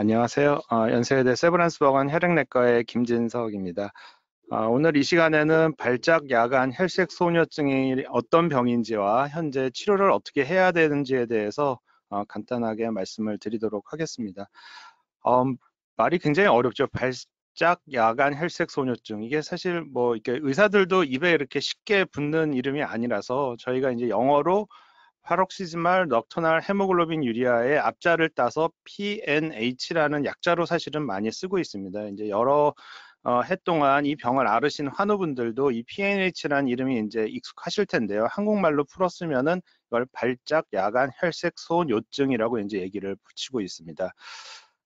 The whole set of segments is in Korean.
안녕하세요. 어, 연세대 세브란스병원 혈액내과의 김진석입니다. 어, 오늘 이 시간에는 발작 야간 혈색 소녀증이 어떤 병인지와 현재 치료를 어떻게 해야 되는지에 대해서 어, 간단하게 말씀을 드리도록 하겠습니다. 음, 말이 굉장히 어렵죠. 발작 야간 혈색 소녀증 이게 사실 뭐 이렇게 의사들도 입에 이렇게 쉽게 붙는 이름이 아니라서 저희가 이제 영어로 파록시즈말 넉터널 헤모글로빈 유리아의 앞자를 따서 PNH라는 약자로 사실은 많이 쓰고 있습니다. 이제 여러 어, 해 동안 이 병을 앓으신 환우분들도 이 PNH라는 이름이 이제 익숙하실 텐데요. 한국말로 풀었으면은 이걸 발작 야간 혈색 소원 요증이라고 이제 얘기를 붙이고 있습니다.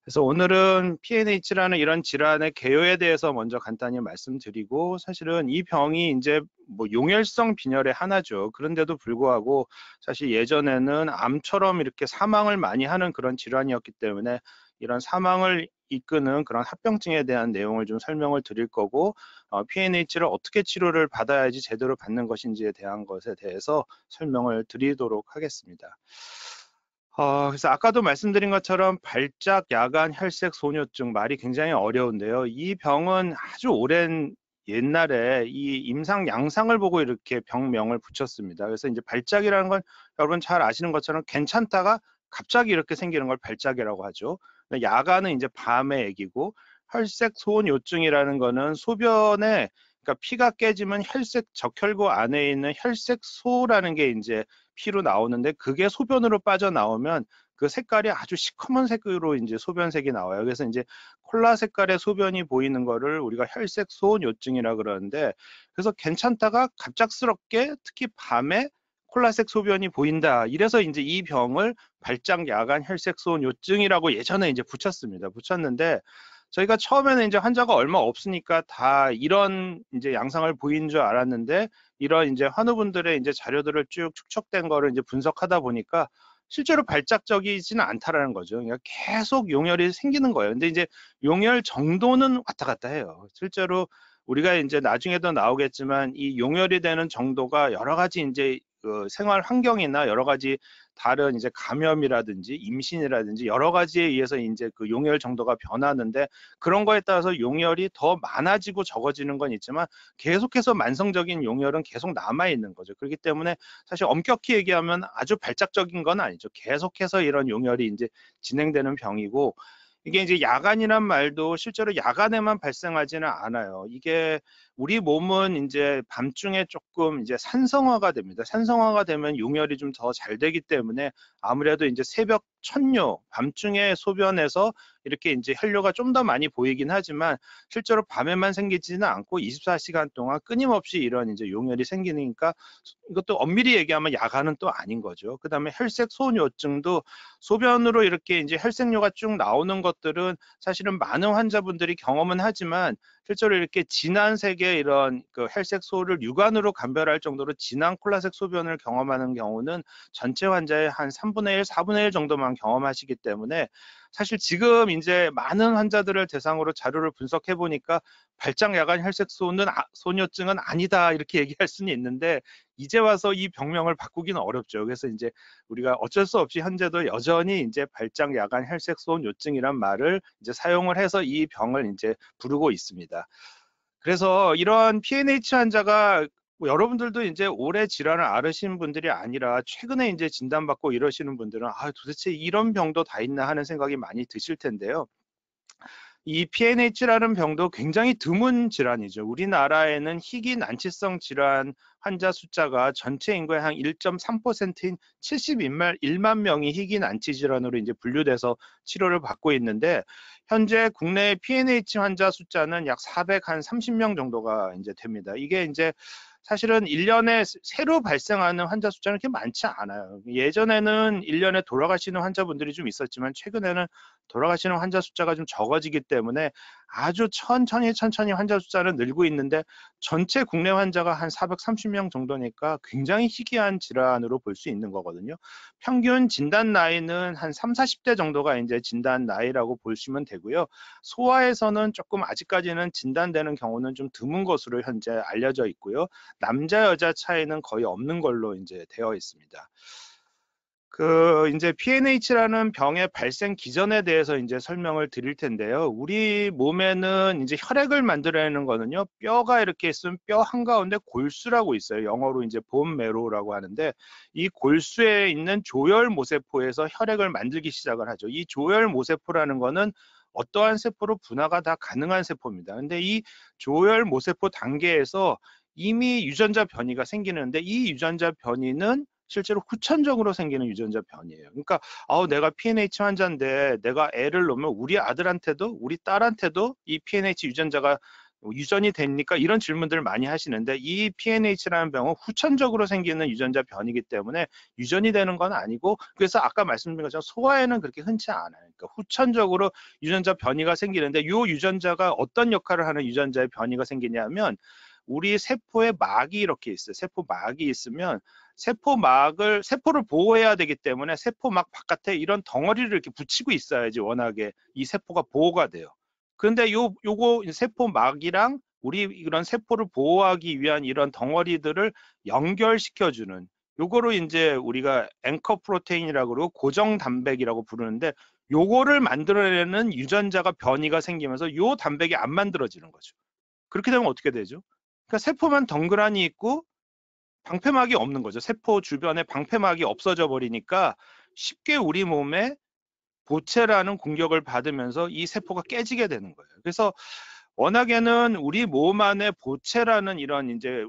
그래서 오늘은 PNH라는 이런 질환의 개요에 대해서 먼저 간단히 말씀드리고 사실은 이 병이 이제 뭐 용혈성 빈혈의 하나죠. 그런데도 불구하고 사실 예전에는 암처럼 이렇게 사망을 많이 하는 그런 질환이었기 때문에 이런 사망을 이끄는 그런 합병증에 대한 내용을 좀 설명을 드릴 거고 어, PNH를 어떻게 치료를 받아야지 제대로 받는 것인지에 대한 것에 대해서 설명을 드리도록 하겠습니다. 어, 그래서 아까도 말씀드린 것처럼 발작 야간 혈색 소뇨증 말이 굉장히 어려운데요. 이 병은 아주 오랜 옛날에 이 임상 양상을 보고 이렇게 병명을 붙였습니다. 그래서 이제 발작이라는 건 여러분 잘 아시는 것처럼 괜찮다가 갑자기 이렇게 생기는 걸 발작이라고 하죠. 야간은 이제 밤의 얘기고 혈색 소뇨증이라는 거는 소변에 그러니까 피가 깨지면 혈색 적혈구 안에 있는 혈색소라는 게 이제 피로 나오는데 그게 소변으로 빠져나오면 그 색깔이 아주 시커먼 색으로 이제 소변색이 나와요. 그래서 이제 콜라 색깔의 소변이 보이는 거를 우리가 혈색 소원 요증이라 그러는데 그래서 괜찮다가 갑작스럽게 특히 밤에 콜라색 소변이 보인다. 이래서 이제 이 병을 발작 야간 혈색 소원 요증이라고 예전에 이제 붙였습니다. 붙였는데 저희가 처음에는 이제 환자가 얼마 없으니까 다 이런 이제 양상을 보인 줄 알았는데 이런 이제 환우분들의 이제 자료들을 쭉 축적된 거를 이제 분석하다 보니까 실제로 발작적이지는 않다라는 거죠. 그러니까 계속 용혈이 생기는 거예요. 근데 이제 용혈 정도는 왔다 갔다 해요. 실제로 우리가 이제 나중에도 나오겠지만 이 용혈이 되는 정도가 여러 가지 이제 그 생활 환경이나 여러 가지 다른 이제 감염이라든지 임신이라든지 여러 가지에 의해서 이제 그 용혈 정도가 변하는데 그런 거에 따라서 용혈이 더 많아지고 적어지는 건 있지만 계속해서 만성적인 용혈은 계속 남아 있는 거죠. 그렇기 때문에 사실 엄격히 얘기하면 아주 발작적인 건 아니죠. 계속해서 이런 용혈이 이제 진행되는 병이고 이게 이제 야간이란 말도 실제로 야간에만 발생하지는 않아요. 이게 우리 몸은 이제 밤중에 조금 이제 산성화가 됩니다. 산성화가 되면 용혈이 좀 더 잘 되기 때문에 아무래도 이제 새벽 천요, 밤중에 소변에서 이렇게 이제 혈류가 좀 더 많이 보이긴 하지만 실제로 밤에만 생기지는 않고 24시간 동안 끊임없이 이런 이제 용혈이 생기니까 이것도 엄밀히 얘기하면 야간은 또 아닌 거죠. 그다음에 혈색 소뇨증도 소변으로 이렇게 이제 혈색뇨가 쭉 나오는 것들은 사실은 많은 환자분들이 경험은 하지만 실제로 이렇게 진한 색의 이런 그 혈색소를 육안으로 감별할 정도로 진한 콜라색 소변을 경험하는 경우는 전체 환자의 한 3분의 1, 4분의 1 정도만 경험하시기 때문에 사실 지금 이제 많은 환자들을 대상으로 자료를 분석해 보니까 발장 야간 혈색소는 아, 소녀증은 아니다 이렇게 얘기할 수는 있는데 이제 와서 이 병명을 바꾸기는 어렵죠. 그래서 이제 우리가 어쩔 수 없이 현재도 여전히 이제 발작 야간 혈색소음 요증이란 말을 이제 사용을 해서 이 병을 이제 부르고 있습니다. 그래서 이러한 PNH 환자가 여러분들도 이제 오래 질환을 앓으신 분들이 아니라 최근에 이제 진단받고 이러시는 분들은 아 도대체 이런 병도 다 있나 하는 생각이 많이 드실 텐데요. 이 PNH라는 병도 굉장히 드문 질환이죠. 우리나라에는 희귀 난치성 질환 환자 숫자가 전체 인구의 한 1.3%인 7 2만 1만 명이 희귀 난치 질환으로 이제 분류돼서 치료를 받고 있는데 현재 국내 PNH 환자 숫자는 약 430명 0 0 정도가 이제 됩니다. 이게 이제 사실은 1년에 새로 발생하는 환자 숫자는 그렇게 많지 않아요. 예전에는 1년에 돌아가시는 환자분들이 좀 있었지만 최근에는 돌아가시는 환자 숫자가 좀 적어지기 때문에 아주 천천히 천천히 환자 숫자는 늘고 있는데 전체 국내 환자가 한 430명 정도니까 굉장히 희귀한 질환으로 볼 수 있는 거거든요. 평균 진단 나이는 한 3, 0 40대 정도가 이제 진단 나이라고 보시면 되고요. 소아에서는 조금 아직까지는 진단되는 경우는 좀 드문 것으로 현재 알려져 있고요. 남자 여자 차이는 거의 없는 걸로 이제 되어 있습니다. 그 이제 PNH라는 병의 발생 기전에 대해서 이제 설명을 드릴 텐데요. 우리 몸에는 이제 혈액을 만들어내는 거는요. 뼈가 이렇게 있으면 뼈 한가운데 골수라고 있어요. 영어로 이제 본 메로라고 하는데 이 골수에 있는 조혈 모세포에서 혈액을 만들기 시작을 하죠. 이 조혈 모세포라는 거는 어떠한 세포로 분화가 다 가능한 세포입니다. 근데 이 조혈 모세포 단계에서 이미 유전자 변이가 생기는데 이 유전자 변이는 실제로 후천적으로 생기는 유전자 변이에요. 그러니까 아우 내가 PNH 환자인데 내가 애를 놓으면 우리 아들한테도 우리 딸한테도 이 PNH 유전자가 유전이 됩니까? 이런 질문들을 많이 하시는데 이 PNH라는 병은 후천적으로 생기는 유전자 변이기 때문에 유전이 되는 건 아니고 그래서 아까 말씀드린 것처럼 소아에는 그렇게 흔치 않아요. 그러니까 후천적으로 유전자 변이가 생기는데 이 유전자가 어떤 역할을 하는 유전자의 변이가 생기냐면 우리 세포의 막이 이렇게 있어요. 세포 막이 있으면 세포막을 세포를 보호해야 되기 때문에 세포막 바깥에 이런 덩어리를 이렇게 붙이고 있어야지 워낙에 이 세포가 보호가 돼요. 그런데 요 요거 세포막이랑 우리 이런 세포를 보호하기 위한 이런 덩어리들을 연결시켜 주는 요거로 이제 우리가 앵커 프로테인이라고 그러고 고정 단백이라고 부르는데 요거를 만들어내는 유전자가 변이가 생기면서 요 단백이 안 만들어지는 거죠. 그렇게 되면 어떻게 되죠? 그러니까 세포만 덩그러니 있고 방패막이 없는 거죠. 세포 주변에 방패막이 없어져 버리니까 쉽게 우리 몸에 보체라는 공격을 받으면서 이 세포가 깨지게 되는 거예요. 그래서 워낙에는 우리 몸 안에 보체라는 이런 이제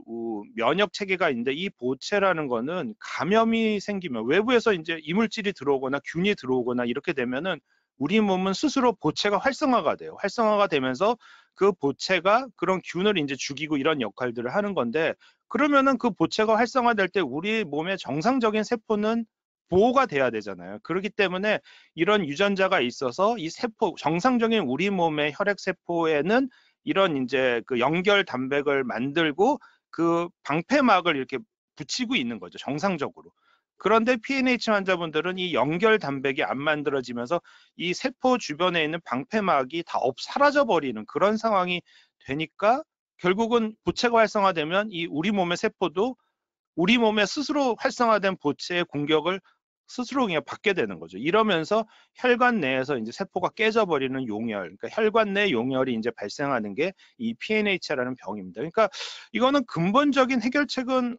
면역 체계가 있는데 이 보체라는 거는 감염이 생기면 외부에서 이제 이물질이 들어오거나 균이 들어오거나 이렇게 되면은 우리 몸은 스스로 보체가 활성화가 돼요. 활성화가 되면서 그 보체가 그런 균을 이제 죽이고 이런 역할들을 하는 건데 그러면은 그 보체가 활성화될 때 우리 몸의 정상적인 세포는 보호가 돼야 되잖아요. 그렇기 때문에 이런 유전자가 있어서 이 세포 정상적인 우리 몸의 혈액 세포에는 이런 이제 그 연결 단백을 만들고 그 방패막을 이렇게 붙이고 있는 거죠. 정상적으로. 그런데 PNH 환자분들은 이 연결 단백이 안 만들어지면서 이 세포 주변에 있는 방패막이 다 없 사라져 버리는 그런 상황이 되니까 결국은 부채가 활성화되면 이 우리 몸의 세포도 우리 몸에 스스로 활성화된 부채의 공격을 스스로 그냥 받게 되는 거죠. 이러면서 혈관 내에서 이제 세포가 깨져버리는 용혈, 그러니까 혈관 내 용혈이 이제 발생하는 게 이 PNH라는 병입니다. 그러니까 이거는 근본적인 해결책은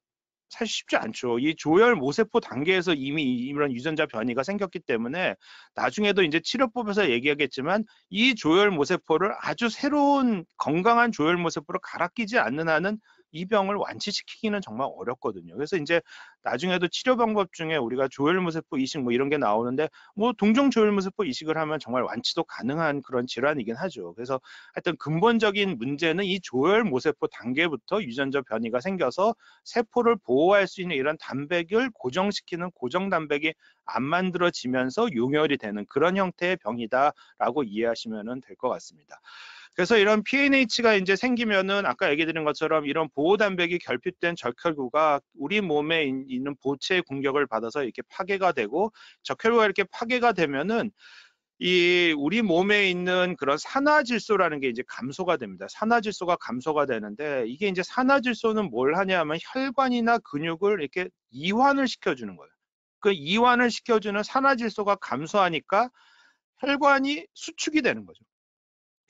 사실 쉽지 않죠. 이 조혈 모세포 단계에서 이미 이런 유전자 변이가 생겼기 때문에 나중에도 이제 치료법에서 얘기하겠지만 이 조혈 모세포를 아주 새로운 건강한 조혈 모세포로 갈아끼지 않는 한은 이 병을 완치시키기는 정말 어렵거든요. 그래서 이제 나중에도 치료 방법 중에 우리가 조혈무세포 이식 뭐 이런 게 나오는데 뭐 동종 조혈무세포 이식을 하면 정말 완치도 가능한 그런 질환이긴 하죠. 그래서 하여튼 근본적인 문제는 이 조혈모세포 단계부터 유전자 변이가 생겨서 세포를 보호할 수 있는 이런 단백을 고정시키는 고정 단백이 안 만들어지면서 용혈이 되는 그런 형태의 병이다라고 이해하시면 될 것 같습니다. 그래서 이런 PNH가 이제 생기면은 아까 얘기 드린 것처럼 이런 보호 단백이 결핍된 적혈구가 우리 몸에 있는 보체의 공격을 받아서 이렇게 파괴가 되고 적혈구가 이렇게 파괴가 되면은 이 우리 몸에 있는 그런 산화질소라는 게 이제 감소가 됩니다. 산화질소가 감소가 되는데 이게 이제 산화질소는 뭘 하냐면 혈관이나 근육을 이렇게 이완을 시켜주는 거예요. 그 이완을 시켜주는 산화질소가 감소하니까 혈관이 수축이 되는 거죠.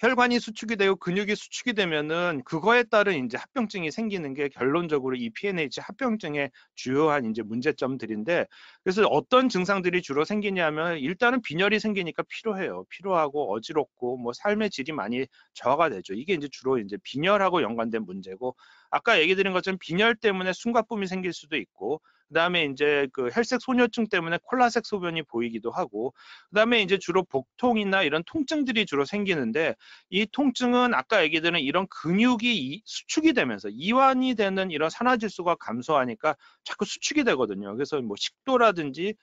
혈관이 수축이 되고 근육이 수축이 되면은 그거에 따른 이제 합병증이 생기는 게 결론적으로 이 PNH 합병증의 주요한 이제 문제점들인데 그래서 어떤 증상들이 주로 생기냐면 일단은 빈혈이 생기니까 피로해요. 피로하고 어지럽고 뭐 삶의 질이 많이 저하가 되죠. 이게 이제 주로 이제 빈혈하고 연관된 문제고 아까 얘기 드린 것처럼 빈혈 때문에 숨가쁨이 생길 수도 있고 그다음에 이제 그 혈색 소녀증 때문에 콜라색 소변이 보이기도 하고 그다음에 이제 주로 복통이나 이런 통증들이 주로 생기는데 이 통증은 아까 얘기드린 이런 근육이 수축이 되면서 이완이 되는 이런 산화질소가 감소하니까 자꾸 수축이 되거든요. 그래서 뭐 식도라든지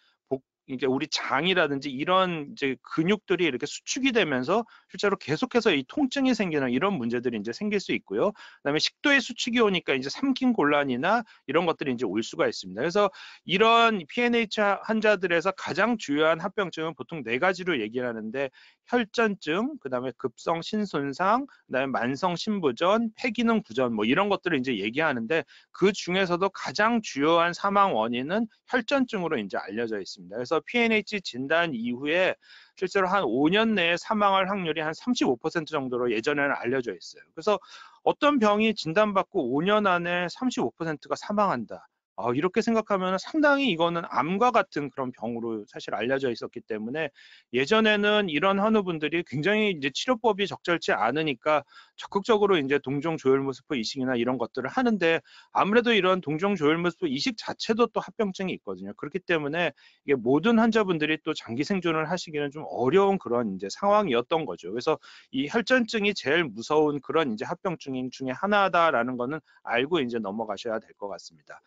이제 우리 장이라든지 이런 이제 근육들이 이렇게 수축이 되면서 실제로 계속해서 이 통증이 생기는 이런 문제들이 이제 생길 수 있고요. 그다음에 식도에 수축이 오니까 이제 삼킨 곤란이나 이런 것들이 이제 올 수가 있습니다. 그래서 이런 PNH 환자들에서 가장 주요한 합병증은 보통 네 가지로 얘기를 하는데 혈전증, 그다음에 급성 신손상, 그다음에 만성 신부전, 폐기능 부전 뭐 이런 것들을 이제 얘기하는데 그 중에서도 가장 주요한 사망 원인은 혈전증으로 이제 알려져 있습니다. 그래서 그래서 PNH 진단 이후에 실제로 한 5년 내에 사망할 확률이 한 35% 정도로 예전에는 알려져 있어요. 그래서 어떤 병이 진단받고 5년 안에 35%가 사망한다. 어, 이렇게 생각하면 상당히 이거는 암과 같은 그런 병으로 사실 알려져 있었기 때문에 예전에는 이런 환우분들이 굉장히 이제 치료법이 적절치 않으니까 적극적으로 이제 동종 조혈무스포 이식이나 이런 것들을 하는데 아무래도 이런 동종 조혈무스포 이식 자체도 또 합병증이 있거든요. 그렇기 때문에 이게 모든 환자분들이 또 장기 생존을 하시기는 좀 어려운 그런 이제 상황이었던 거죠. 그래서 이 혈전증이 제일 무서운 그런 이제 합병증 중에 하나다라는 거는 알고 이제 넘어가셔야 될 것 같습니다.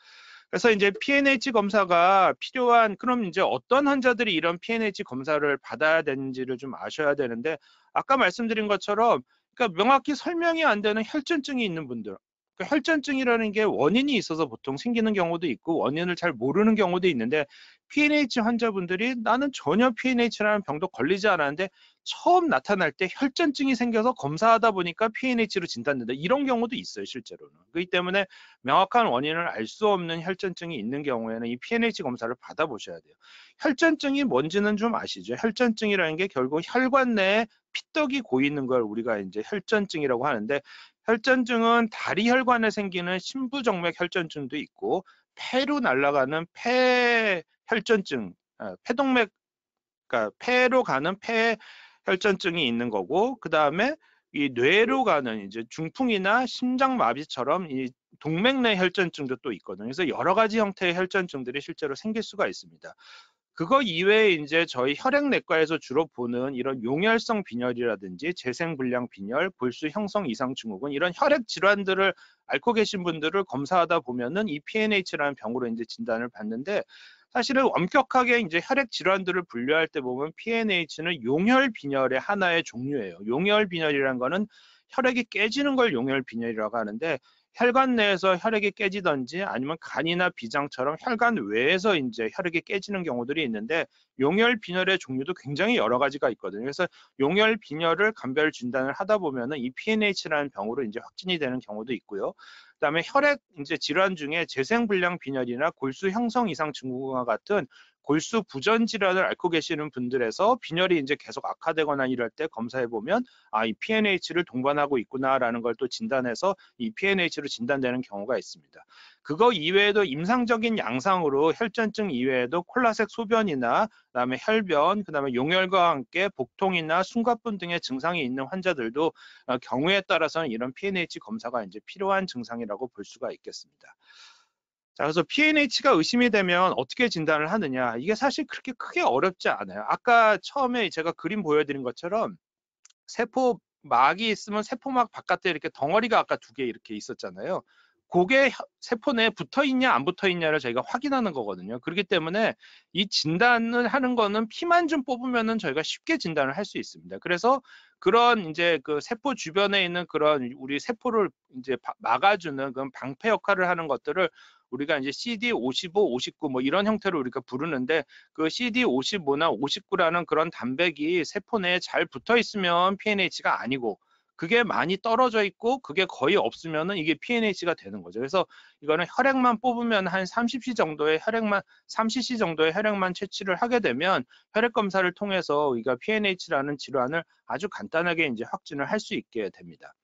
그래서 이제 PNH 검사가 필요한 그럼 이제 어떤 환자들이 이런 PNH 검사를 받아야 되는지를 좀 아셔야 되는데 아까 말씀드린 것처럼 그러니까 명확히 설명이 안 되는 혈전증이 있는 분들 그 혈전증이라는 게 원인이 있어서 보통 생기는 경우도 있고 원인을 잘 모르는 경우도 있는데 PNH 환자분들이 나는 전혀 PNH라는 병도 걸리지 않았는데 처음 나타날 때 혈전증이 생겨서 검사하다 보니까 PNH로 진단된다 이런 경우도 있어요 실제로는 그렇기 때문에 명확한 원인을 알 수 없는 혈전증이 있는 경우에는 이 PNH 검사를 받아보셔야 돼요 혈전증이 뭔지는 좀 아시죠 혈전증이라는 게 결국 혈관 내에 피떡이 고이는 걸 우리가 이제 혈전증이라고 하는데 혈전증은 다리 혈관에 생기는 심부정맥 혈전증도 있고 폐로 날아가는 폐 혈전증, 어, 폐동맥, 그러니까 폐로 가는 폐 혈전증이 있는 거고 그 다음에 이 뇌로 가는 이제 중풍이나 심장 마비처럼 이 동맥내 혈전증도 또 있거든요. 그래서 여러 가지 형태의 혈전증들이 실제로 생길 수가 있습니다. 그거 이외에 이제 저희 혈액내과에서 주로 보는 이런 용혈성 빈혈이라든지 재생불량 빈혈, 볼수 형성 이상 증후군 이런 혈액 질환들을 앓고 계신 분들을 검사하다 보면은 이 PNH라는 병으로 이제 진단을 받는데 사실은 엄격하게 이제 혈액 질환들을 분류할 때 보면 PNH는 용혈 빈혈의 하나의 종류예요. 용혈 빈혈이란 거는 혈액이 깨지는 걸 용혈 빈혈이라고 하는데 혈관 내에서 혈액이 깨지든지 아니면 간이나 비장처럼 혈관 외에서 이제 혈액이 깨지는 경우들이 있는데 용혈 빈혈의 종류도 굉장히 여러 가지가 있거든요. 그래서 용혈 빈혈을 감별 진단을 하다 보면은 이 PNH라는 병으로 이제 확진이 되는 경우도 있고요. 그다음에 혈액 이제 질환 중에 재생불량 빈혈이나 골수 형성 이상 증후군과 같은 골수 부전 질환을 앓고 계시는 분들에서 빈혈이 이제 계속 악화되거나 이럴 때 검사해 보면 아이 PNH를 동반하고 있구나라는 걸 또 진단해서 이 PNH로 진단되는 경우가 있습니다. 그거 이외에도 임상적인 양상으로 혈전증 이외에도 콜라색 소변이나 그다음에 혈변, 그다음에 용혈과 함께 복통이나 숨가쁨 등의 증상이 있는 환자들도 어, 경우에 따라서는 이런 PNH 검사가 이제 필요한 증상이라고 볼 수가 있겠습니다. 자, 그래서 PNH가 의심이 되면 어떻게 진단을 하느냐. 이게 사실 그렇게 크게 어렵지 않아요. 아까 처음에 제가 그림 보여드린 것처럼 세포막이 있으면 세포막 바깥에 이렇게 덩어리가 아까 두 개 이렇게 있었잖아요. 그게 세포 내에 붙어 있냐 안 붙어 있냐를 저희가 확인하는 거거든요. 그렇기 때문에 이 진단을 하는 거는 피만 좀 뽑으면은 저희가 쉽게 진단을 할 수 있습니다. 그래서 그런 이제 그 세포 주변에 있는 그런 우리 세포를 이제 막아주는 그런 방패 역할을 하는 것들을 우리가 이제 CD 55, 59 뭐 이런 형태로 우리가 부르는데 그 CD 55나 59라는 그런 단백이 세포 내에 잘 붙어 있으면 PNH가 아니고 그게 많이 떨어져 있고 그게 거의 없으면은 이게 PNH가 되는 거죠. 그래서 이거는 혈액만 뽑으면 한 30c 정도의 혈액만 30c 정도의 혈액만 채취를 하게 되면 혈액 검사를 통해서 우리가 PNH라는 질환을 아주 간단하게 이제 확진을 할 수 있게 됩니다.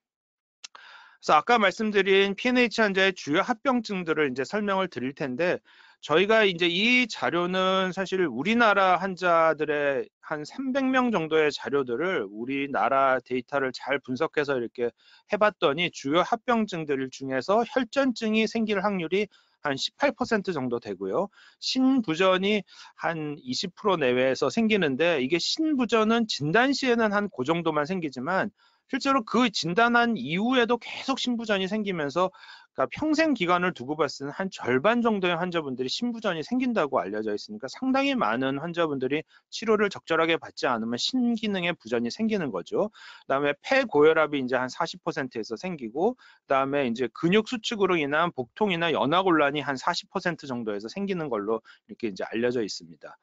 그래서 아까 말씀드린 PNH 환자의 주요 합병증들을 이제 설명을 드릴 텐데 저희가 이제 이 자료는 사실 우리나라 환자들의 한 300명 정도의 자료들을 우리나라 데이터를 잘 분석해서 이렇게 해봤더니 주요 합병증들 중에서 혈전증이 생길 확률이 한 18% 정도 되고요. 신부전이 한 20% 내외에서 생기는데 이게 신부전은 진단 시에는 한 그 정도만 생기지만 실제로 그 진단한 이후에도 계속 신부전이 생기면서 그러니까 평생 기간을 두고 봤을 한 절반 정도의 환자분들이 신부전이 생긴다고 알려져 있으니까 상당히 많은 환자분들이 치료를 적절하게 받지 않으면 신기능의 부전이 생기는 거죠. 그다음에 폐 고혈압이 이제 한 40%에서 생기고 그다음에 이제 근육 수축으로 인한 복통이나 연하 곤란이 한 40% 정도에서 생기는 걸로 이렇게 이제 알려져 있습니다.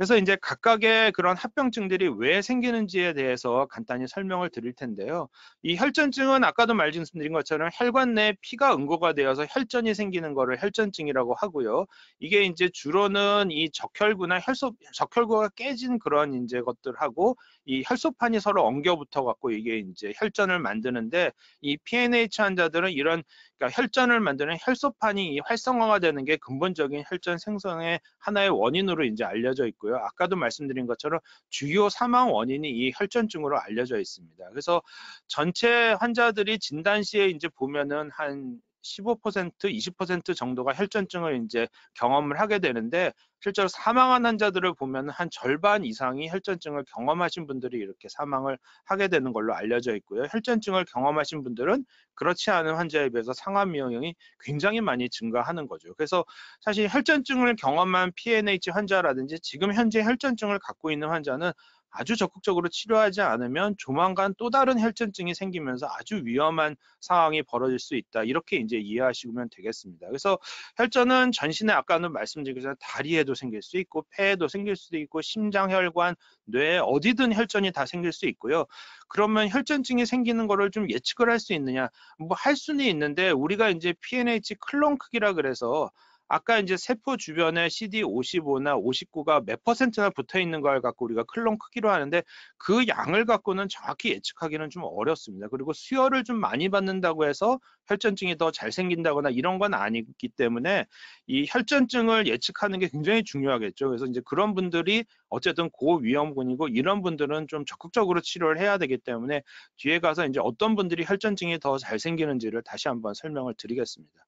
그래서 이제 각각의 그런 합병증들이 왜 생기는지에 대해서 간단히 설명을 드릴 텐데요. 이 혈전증은 아까도 말씀드린 것처럼 혈관 내 피가 응고가 되어서 혈전이 생기는 거를 혈전증이라고 하고요. 이게 이제 주로는 이 적혈구나 혈소 적혈구가 깨진 그런 이제 것들하고 이 혈소판이 서로 엉겨붙어 갖고 이게 이제 혈전을 만드는데 이 PNH 환자들은 이런 그러니까 혈전을 만드는 혈소판이 활성화가 되는 게 근본적인 혈전 생성의 하나의 원인으로 이제 알려져 있고요. 아까도 말씀드린 것처럼 주요 사망 원인이 이 혈전증으로 알려져 있습니다. 그래서 전체 환자들이 진단 시에 이제 보면은 한15% 20% 정도가 혈전증을 이제 경험을 하게 되는데 실제로 사망한 환자들을 보면 한 절반 이상이 혈전증을 경험하신 분들이 이렇게 사망을 하게 되는 걸로 알려져 있고요. 혈전증을 경험하신 분들은 그렇지 않은 환자에 비해서 상암 위험이 굉장히 많이 증가하는 거죠. 그래서 사실 혈전증을 경험한 PNH 환자라든지 지금 현재 혈전증을 갖고 있는 환자는 아주 적극적으로 치료하지 않으면 조만간 또 다른 혈전증이 생기면서 아주 위험한 상황이 벌어질 수 있다. 이렇게 이제 이해하시면 되겠습니다. 그래서 혈전은 전신에 아까는 말씀드린 것처 다리에도 생길 수 있고 폐에도 생길 수도 있고 심장, 혈관, 뇌 어디든 혈전이 다 생길 수 있고요. 그러면 혈전증이 생기는 거를 좀 예측을 할 수 있느냐? 뭐 할 수는 있는데 우리가 이제 PNH 클론 크기라 그래서 아까 이제 세포 주변에 CD55나 59가 몇 퍼센트나 붙어 있는 걸 갖고 우리가 클론 크기로 하는데 그 양을 갖고는 정확히 예측하기는 좀 어렵습니다. 그리고 수혈을 좀 많이 받는다고 해서 혈전증이 더 잘 생긴다거나 이런 건 아니기 때문에 이 혈전증을 예측하는 게 굉장히 중요하겠죠. 그래서 이제 그런 분들이 어쨌든 고위험군이고 이런 분들은 좀 적극적으로 치료를 해야 되기 때문에 뒤에 가서 이제 어떤 분들이 혈전증이 더 잘 생기는지를 다시 한번 설명을 드리겠습니다.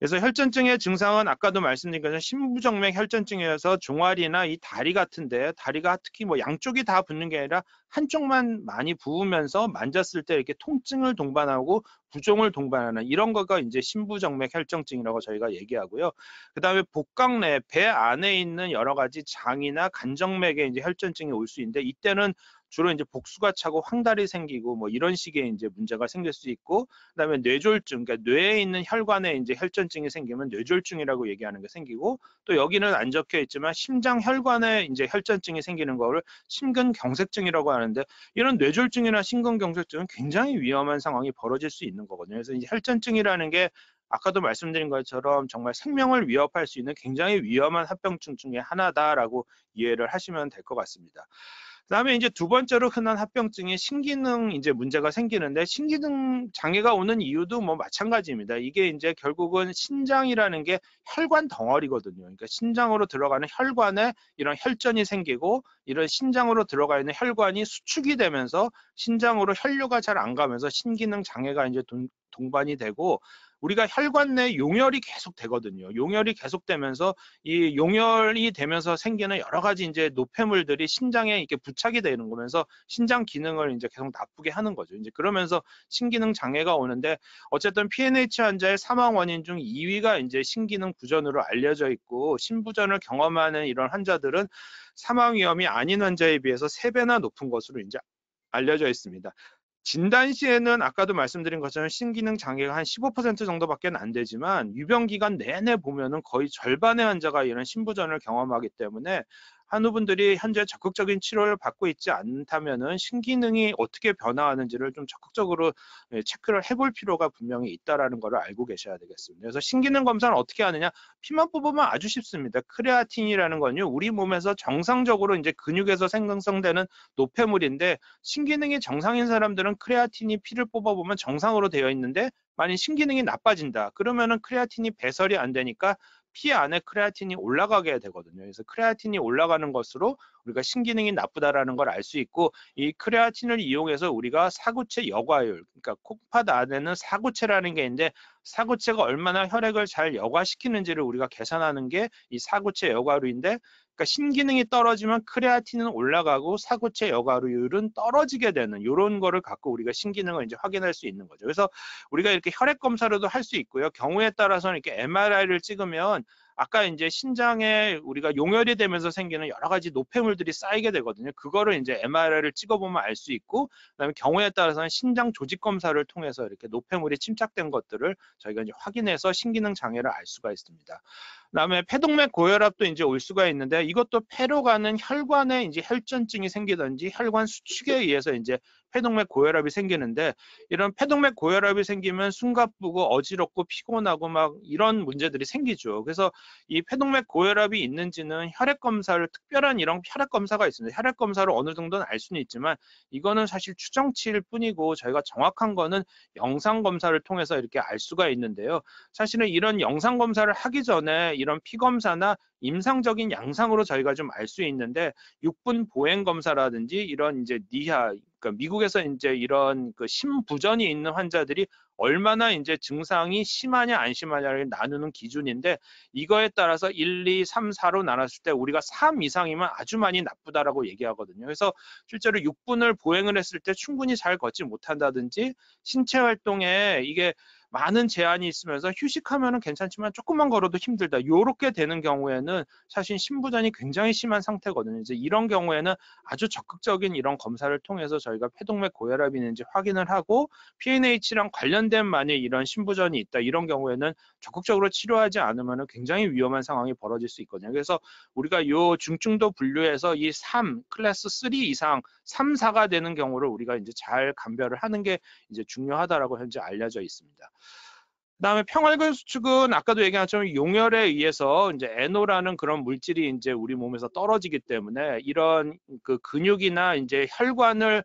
그래서 혈전증의 증상은 아까도 말씀드린 것처럼 심부정맥 혈전증이어서 종아리나 이 다리 같은데 다리가 특히 뭐 양쪽이 다 붓는 게 아니라 한쪽만 많이 부으면서 만졌을 때 이렇게 통증을 동반하고 부종을 동반하는 이런 거가 이제 심부정맥 혈전증이라고 저희가 얘기하고요. 그다음에 복강 내배 안에 있는 여러 가지 장이나 간정맥에 이제 혈전증이 올 수 있는데 이때는 주로 이제 복수가 차고 황달이 생기고 뭐 이런 식의 이제 문제가 생길 수 있고 그다음에 뇌졸중 그러니까 뇌에 있는 혈관에 이제 혈전증이 생기면 뇌졸중이라고 얘기하는 게 생기고 또 여기는 안 적혀 있지만 심장 혈관에 이제 혈전증이 생기는 거를 심근경색증이라고 하는데 이런 뇌졸중이나 심근경색증은 굉장히 위험한 상황이 벌어질 수 있는 거거든요. 그래서 이제 혈전증이라는 게 아까도 말씀드린 것처럼 정말 생명을 위협할 수 있는 굉장히 위험한 합병증 중에 하나다라고 이해를 하시면 될 것 같습니다. 그 다음에 이제 두 번째로 흔한 합병증에 신기능 이제 문제가 생기는데 신기능 장애가 오는 이유도 뭐 마찬가지입니다. 이게 이제 결국은 신장이라는 게 혈관 덩어리거든요. 그러니까 신장으로 들어가는 혈관에 이런 혈전이 생기고 이런 신장으로 들어가 있는 혈관이 수축이 되면서 신장으로 혈류가 잘 안 가면서 신기능 장애가 이제 동, 반이 되고 우리가 혈관 내 용혈이 계속 되거든요. 용혈이 계속 되면서 이 용혈이 되면서 생기는 여러 가지 이제 노폐물들이 신장에 이렇게 부착이 되는 거면서 신장 기능을 이제 계속 나쁘게 하는 거죠. 이제 그러면서 신기능 장애가 오는데 어쨌든 PNH 환자의 사망 원인 중 2위가 이제 신기능 부전으로 알려져 있고 신부전을 경험하는 이런 환자들은 사망 위험이 아닌 환자에 비해서 3배나 높은 것으로 이제 알려져 있습니다. 진단 시에는 아까도 말씀드린 것처럼 신기능 장애가 한 15% 정도밖에 안 되지만 유병 기간 내내 보면은 거의 절반의 환자가 이런 신부전을 경험하기 때문에 한우분들이 현재 적극적인 치료를 받고 있지 않다면은 신기능이 어떻게 변화하는지를 좀 적극적으로 예, 체크를 해볼 필요가 분명히 있다라는 것을 알고 계셔야 되겠습니다. 그래서 신기능 검사는 어떻게 하느냐? 피만 뽑으면 아주 쉽습니다. 크레아틴이라는 건요, 우리 몸에서 정상적으로 이제 근육에서 생성되는 노폐물인데 신기능이 정상인 사람들은 크레아틴이 피를 뽑아보면 정상으로 되어 있는데 만약 신기능이 나빠진다. 그러면은 크레아틴이 배설이 안 되니까 피 안에 크레아틴이 올라가게 되거든요. 그래서 크레아틴이 올라가는 것으로 우리가 신기능이 나쁘다라는 걸 알 수 있고 이 크레아틴을 이용해서 우리가 사구체 여과율 그러니까 콩팥 안에는 사구체라는 게 있는데 사구체가 얼마나 혈액을 잘 여과시키는지를 우리가 계산하는 게 이 사구체 여과율인데 그러니까 신기능이 떨어지면 크레아틴은 올라가고 사구체 여과류율은 떨어지게 되는 이런 거를 갖고 우리가 신기능을 이제 확인할 수 있는 거죠. 그래서 우리가 이렇게 혈액 검사로도 할 수 있고요. 경우에 따라서는 이렇게 MRI를 찍으면 아까 이제 신장에 우리가 용혈이 되면서 생기는 여러 가지 노폐물들이 쌓이게 되거든요. 그거를 이제 MRI를 찍어보면 알 수 있고, 그다음에 경우에 따라서는 신장 조직 검사를 통해서 이렇게 노폐물이 침착된 것들을 저희가 이제 확인해서 신기능 장애를 알 수가 있습니다. 그다음에 폐동맥 고혈압도 이제 올 수가 있는데 이것도 폐로 가는 혈관에 이제 혈전증이 생기든지 혈관 수축에 의해서 이제 폐동맥 고혈압이 생기는데 이런 폐동맥 고혈압이 생기면 숨가쁘고 어지럽고 피곤하고 막 이런 문제들이 생기죠. 그래서 이 폐동맥 고혈압이 있는지는 혈액 검사를 특별한 이런 혈액 검사가 있습니다. 혈액 검사를 어느 정도는 알 수는 있지만 이거는 사실 추정치일 뿐이고 저희가 정확한 거는 영상 검사를 통해서 이렇게 알 수가 있는데요. 사실은 이런 영상 검사를 하기 전에 이런 피검사나 임상적인 양상으로 저희가 좀 알 수 있는데 6분 보행 검사라든지 이런 이제 니하 그러니까 미국에서 이제 이런 그 심부전이 있는 환자들이 얼마나 이제 증상이 심하냐 안 심하냐를 나누는 기준인데 이거에 따라서 1, 2, 3, 4로 나눴을 때 우리가 3 이상이면 아주 많이 나쁘다라고 얘기하거든요. 그래서 실제로 6분을 보행을 했을 때 충분히 잘 걷지 못한다든지 신체 활동에 이게 많은 제한이 있으면서 휴식하면 괜찮지만 조금만 걸어도 힘들다. 이렇게 되는 경우에는 사실 신부전이 굉장히 심한 상태거든요. 이제 이런 경우에는 아주 적극적인 이런 검사를 통해서 저희가 폐동맥 고혈압이 있는지 확인을 하고 PNH랑 관련된 만일 이런 신부전이 있다. 이런 경우에는 적극적으로 치료하지 않으면 굉장히 위험한 상황이 벌어질 수 있거든요. 그래서 우리가 요 중증도 분류해서 이 3, 클래스 3 이상 3, 4가 되는 경우를 우리가 이제 잘 감별을 하는 게 이제 중요하다라고 현재 알려져 있습니다. 그다음에 평활근 수축은 아까도 얘기한 것처럼 용혈에 의해서 이제 에노라는 그런 물질이 이제 우리 몸에서 떨어지기 때문에 이런 그 근육이나 이제 혈관을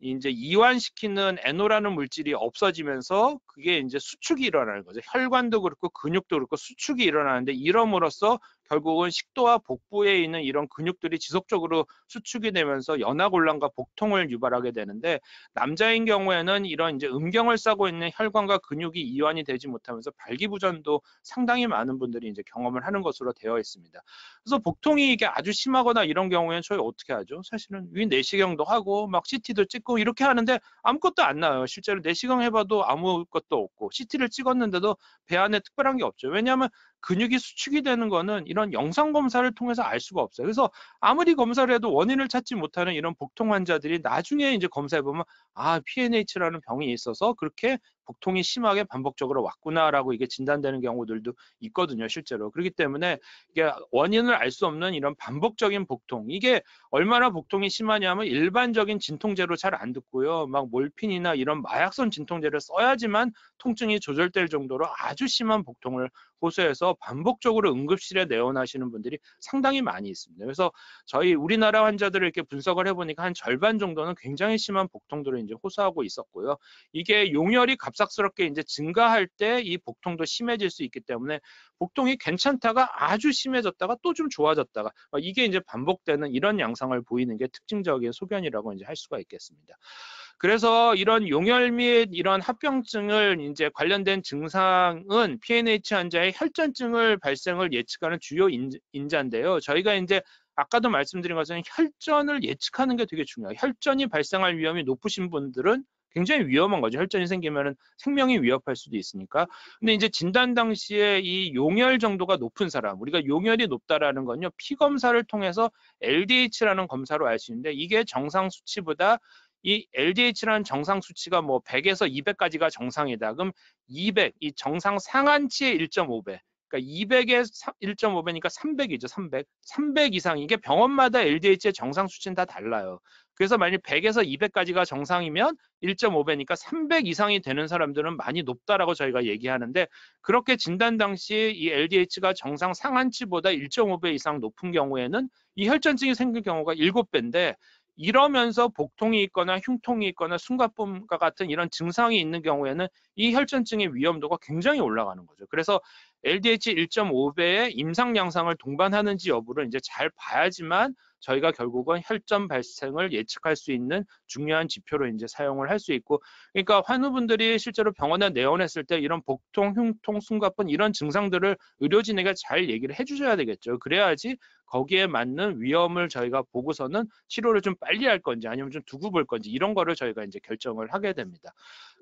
이제 이완시키는 에노라는 물질이 없어지면서 그게 이제 수축이 일어나는 거죠. 혈관도 그렇고 근육도 그렇고 수축이 일어나는데 이러므로써 결국은 식도와 복부에 있는 이런 근육들이 지속적으로 수축이 되면서 연하곤란과 복통을 유발하게 되는데 남자인 경우에는 이런 이제 음경을 싸고 있는 혈관과 근육이 이완이 되지 못하면서 발기부전도 상당히 많은 분들이 이제 경험을 하는 것으로 되어 있습니다. 그래서 복통이 이게 아주 심하거나 이런 경우에는 저희 어떻게 하죠? 사실은 위 내시경도 하고 막 CT도 찍고 이렇게 하는데 아무것도 안 나와요. 실제로 내시경 해봐도 아무것도 없고 CT를 찍었는데도 배 안에 특별한 게 없죠. 왜냐하면 근육이 수축이 되는 거는 이런 영상 검사를 통해서 알 수가 없어요. 그래서 아무리 검사를 해도 원인을 찾지 못하는 이런 복통 환자들이 나중에 이제 검사해 보면 아 PNH라는 병이 있어서 그렇게 복통이 심하게 반복적으로 왔구나라고 이게 진단되는 경우들도 있거든요, 실제로. 그렇기 때문에 이게 원인을 알 수 없는 이런 반복적인 복통. 이게 얼마나 복통이 심하냐면 일반적인 진통제로 잘 안 듣고요. 막 몰핀이나 이런 마약성 진통제를 써야지만 통증이 조절될 정도로 아주 심한 복통을 호소해서 반복적으로 응급실에 내원하시는 분들이 상당히 많이 있습니다. 그래서 저희 우리나라 환자들을 이렇게 분석을 해보니까 한 절반 정도는 굉장히 심한 복통들을 이제 호소하고 있었고요. 이게 용혈이 갑 갑작스럽게 이제 증가할 때 이 복통도 심해질 수 있기 때문에 복통이 괜찮다가 아주 심해졌다가 또 좀 좋아졌다가 어, 이게 이제 반복되는 이런 양상을 보이는 게 특징적인 소견이라고 이제 할 수가 있겠습니다. 그래서 이런 용혈 및 이런 합병증을 이제 관련된 증상은 PNH 환자의 혈전증을 발생을 예측하는 주요 인자인데요. 저희가 이제 아까도 말씀드린 것처럼 혈전을 예측하는 게 되게 중요해요. 혈전이 발생할 위험이 높으신 분들은 굉장히 위험한 거죠. 혈전이 생기면은 생명이 위협할 수도 있으니까. 근데 이제 진단 당시에 이 용혈 정도가 높은 사람, 우리가 용혈이 높다라는 건요, 피 검사를 통해서 LDH라는 검사로 알 수 있는데 이게 정상 수치보다 이 LDH라는 정상 수치가 뭐 100에서 200까지가 정상이다. 그럼 200, 이 정상 상한치의 1.5배. 그러니까 200에 1.5배니까 300이죠. 300. 300 이상 이게 병원마다 LDH의 정상 수치는 다 달라요. 그래서 만약 100에서 200까지가 정상이면 1.5배니까 300 이상이 되는 사람들은 많이 높다라고 저희가 얘기하는데 그렇게 진단 당시 이 LDH가 정상 상한치보다 1.5배 이상 높은 경우에는 이 혈전증이 생길 경우가 7배인데 이러면서 복통이 있거나 흉통이 있거나 숨가쁨과 같은 이런 증상이 있는 경우에는 이 혈전증의 위험도가 굉장히 올라가는 거죠. 그래서 LDH 1.5배의 임상 양상을 동반하는지 여부를 이제 잘 봐야지만 저희가 결국은 혈전 발생을 예측할 수 있는 중요한 지표로 이제 사용을 할 수 있고 그러니까 환우분들이 실제로 병원에 내원했을 때 이런 복통, 흉통, 숨가쁜 이런 증상들을 의료진에게 잘 얘기를 해 주셔야 되겠죠. 그래야지 거기에 맞는 위험을 저희가 보고서는 치료를 좀 빨리 할 건지 아니면 좀 두고 볼 건지 이런 거를 저희가 이제 결정을 하게 됩니다.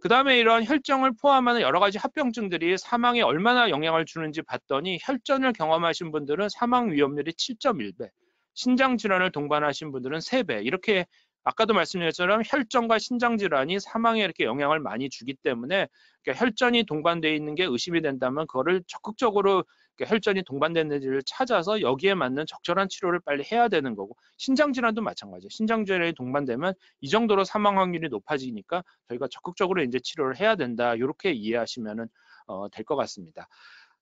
그 다음에 이런 혈정을 포함하는 여러 가지 합병증들이 사망에 얼마나 영향을 주는지 봤더니 혈전을 경험하신 분들은 사망 위험률이 7.1배, 신장 질환을 동반하신 분들은 3배 이렇게 아까도 말씀드렸처럼 혈전과 신장 질환이 사망에 이렇게 영향을 많이 주기 때문에 그러니까 혈전이 동반되어 있는 게 의심이 된다면 그거를 적극적으로 그 혈전이 동반되는지를 찾아서 여기에 맞는 적절한 치료를 빨리 해야 되는 거고 신장 질환도 마찬가지예요. 신장 질환이 동반되면 이 정도로 사망 확률이 높아지니까 저희가 적극적으로 이제 치료를 해야 된다. 이렇게 이해하시면은 어, 될것 같습니다.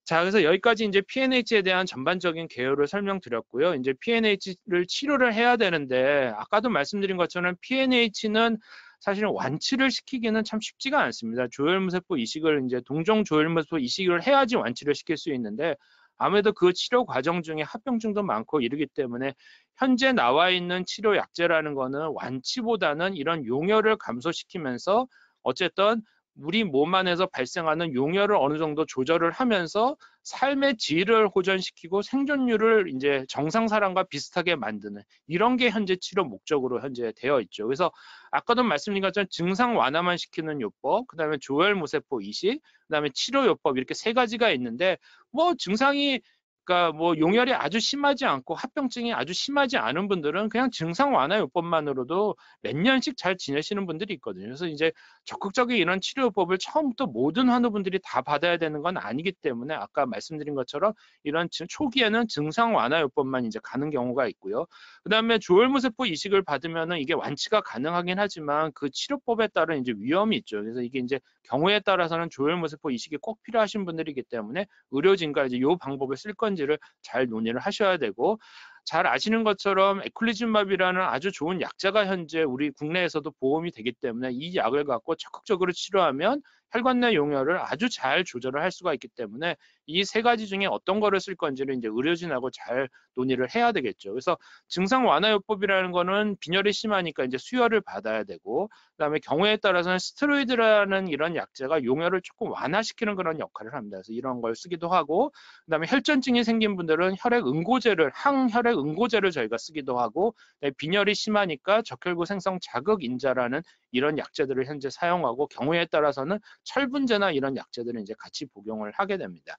자, 그래서 여기까지 이제 PNH에 대한 전반적인 개요를 설명드렸고요. 이제 PNH를 치료를 해야 되는데 아까도 말씀드린 것처럼 PNH는 사실은 완치를 시키기는 참 쉽지가 않습니다. 조혈무세포 이식을 이제 동종 조혈무세포 이식을 해야지 완치를 시킬 수 있는데 아무래도 그 치료 과정 중에 합병증도 많고 이러기 때문에 현재 나와 있는 치료 약제라는 거는 완치보다는 이런 용혈을 감소시키면서 어쨌든 우리 몸 안에서 발생하는 용혈을 어느 정도 조절을 하면서 삶의 질을 호전시키고 생존율을 이제 정상 사람과 비슷하게 만드는 이런 게 현재 치료 목적으로 현재 되어 있죠. 그래서 아까도 말씀드린 것처럼 증상 완화만 시키는 요법, 그다음에 조혈 무세포 이식, 그다음에 치료 요법 이렇게 세 가지가 있는데 뭐 증상이 그러니까 뭐 용혈이 아주 심하지 않고 합병증이 아주 심하지 않은 분들은 그냥 증상 완화 요법만으로도 몇 년씩 잘 지내시는 분들이 있거든요. 그래서 이제 적극적인 이런 치료법을 처음부터 모든 환우분들이 다 받아야 되는 건 아니기 때문에 아까 말씀드린 것처럼 이런 초기에는 증상 완화 요법만 이제 가는 경우가 있고요. 그다음에 조혈무세포 이식을 받으면은 이게 완치가 가능하긴 하지만 그 치료법에 따른 이제 위험이 있죠. 그래서 이게 이제 경우에 따라서는 조혈무세포 이식이 꼭 필요하신 분들이기 때문에 의료진과 이제 요 방법을 쓸 건. 한는지를잘 논의를 하셔야 되고 잘 아시는 것처럼 에클리즘밥이라는 아주 좋은 약자가 현재 우리 국내에서도 보험이 되기 때문에 이 약을 갖고 적극적으로 치료하면 혈관내 용혈을 아주 잘 조절을 할 수가 있기 때문에 이 세 가지 중에 어떤 거를 쓸 건지를 이제 의료진하고 잘 논의를 해야 되겠죠. 그래서 증상 완화요법이라는 거는 빈혈이 심하니까 이제 수혈을 받아야 되고 그다음에 경우에 따라서는 스테로이드라는 이런 약제가 용혈을 조금 완화시키는 그런 역할을 합니다. 그래서 이런 걸 쓰기도 하고 그다음에 혈전증이 생긴 분들은 혈액 응고제를 항혈액 응고제를 저희가 쓰기도 하고 빈혈이 심하니까 적혈구 생성 자극 인자라는 이런 약제들을 현재 사용하고 경우에 따라서는 철분제나 이런 약제들을 이제 같이 복용을 하게 됩니다.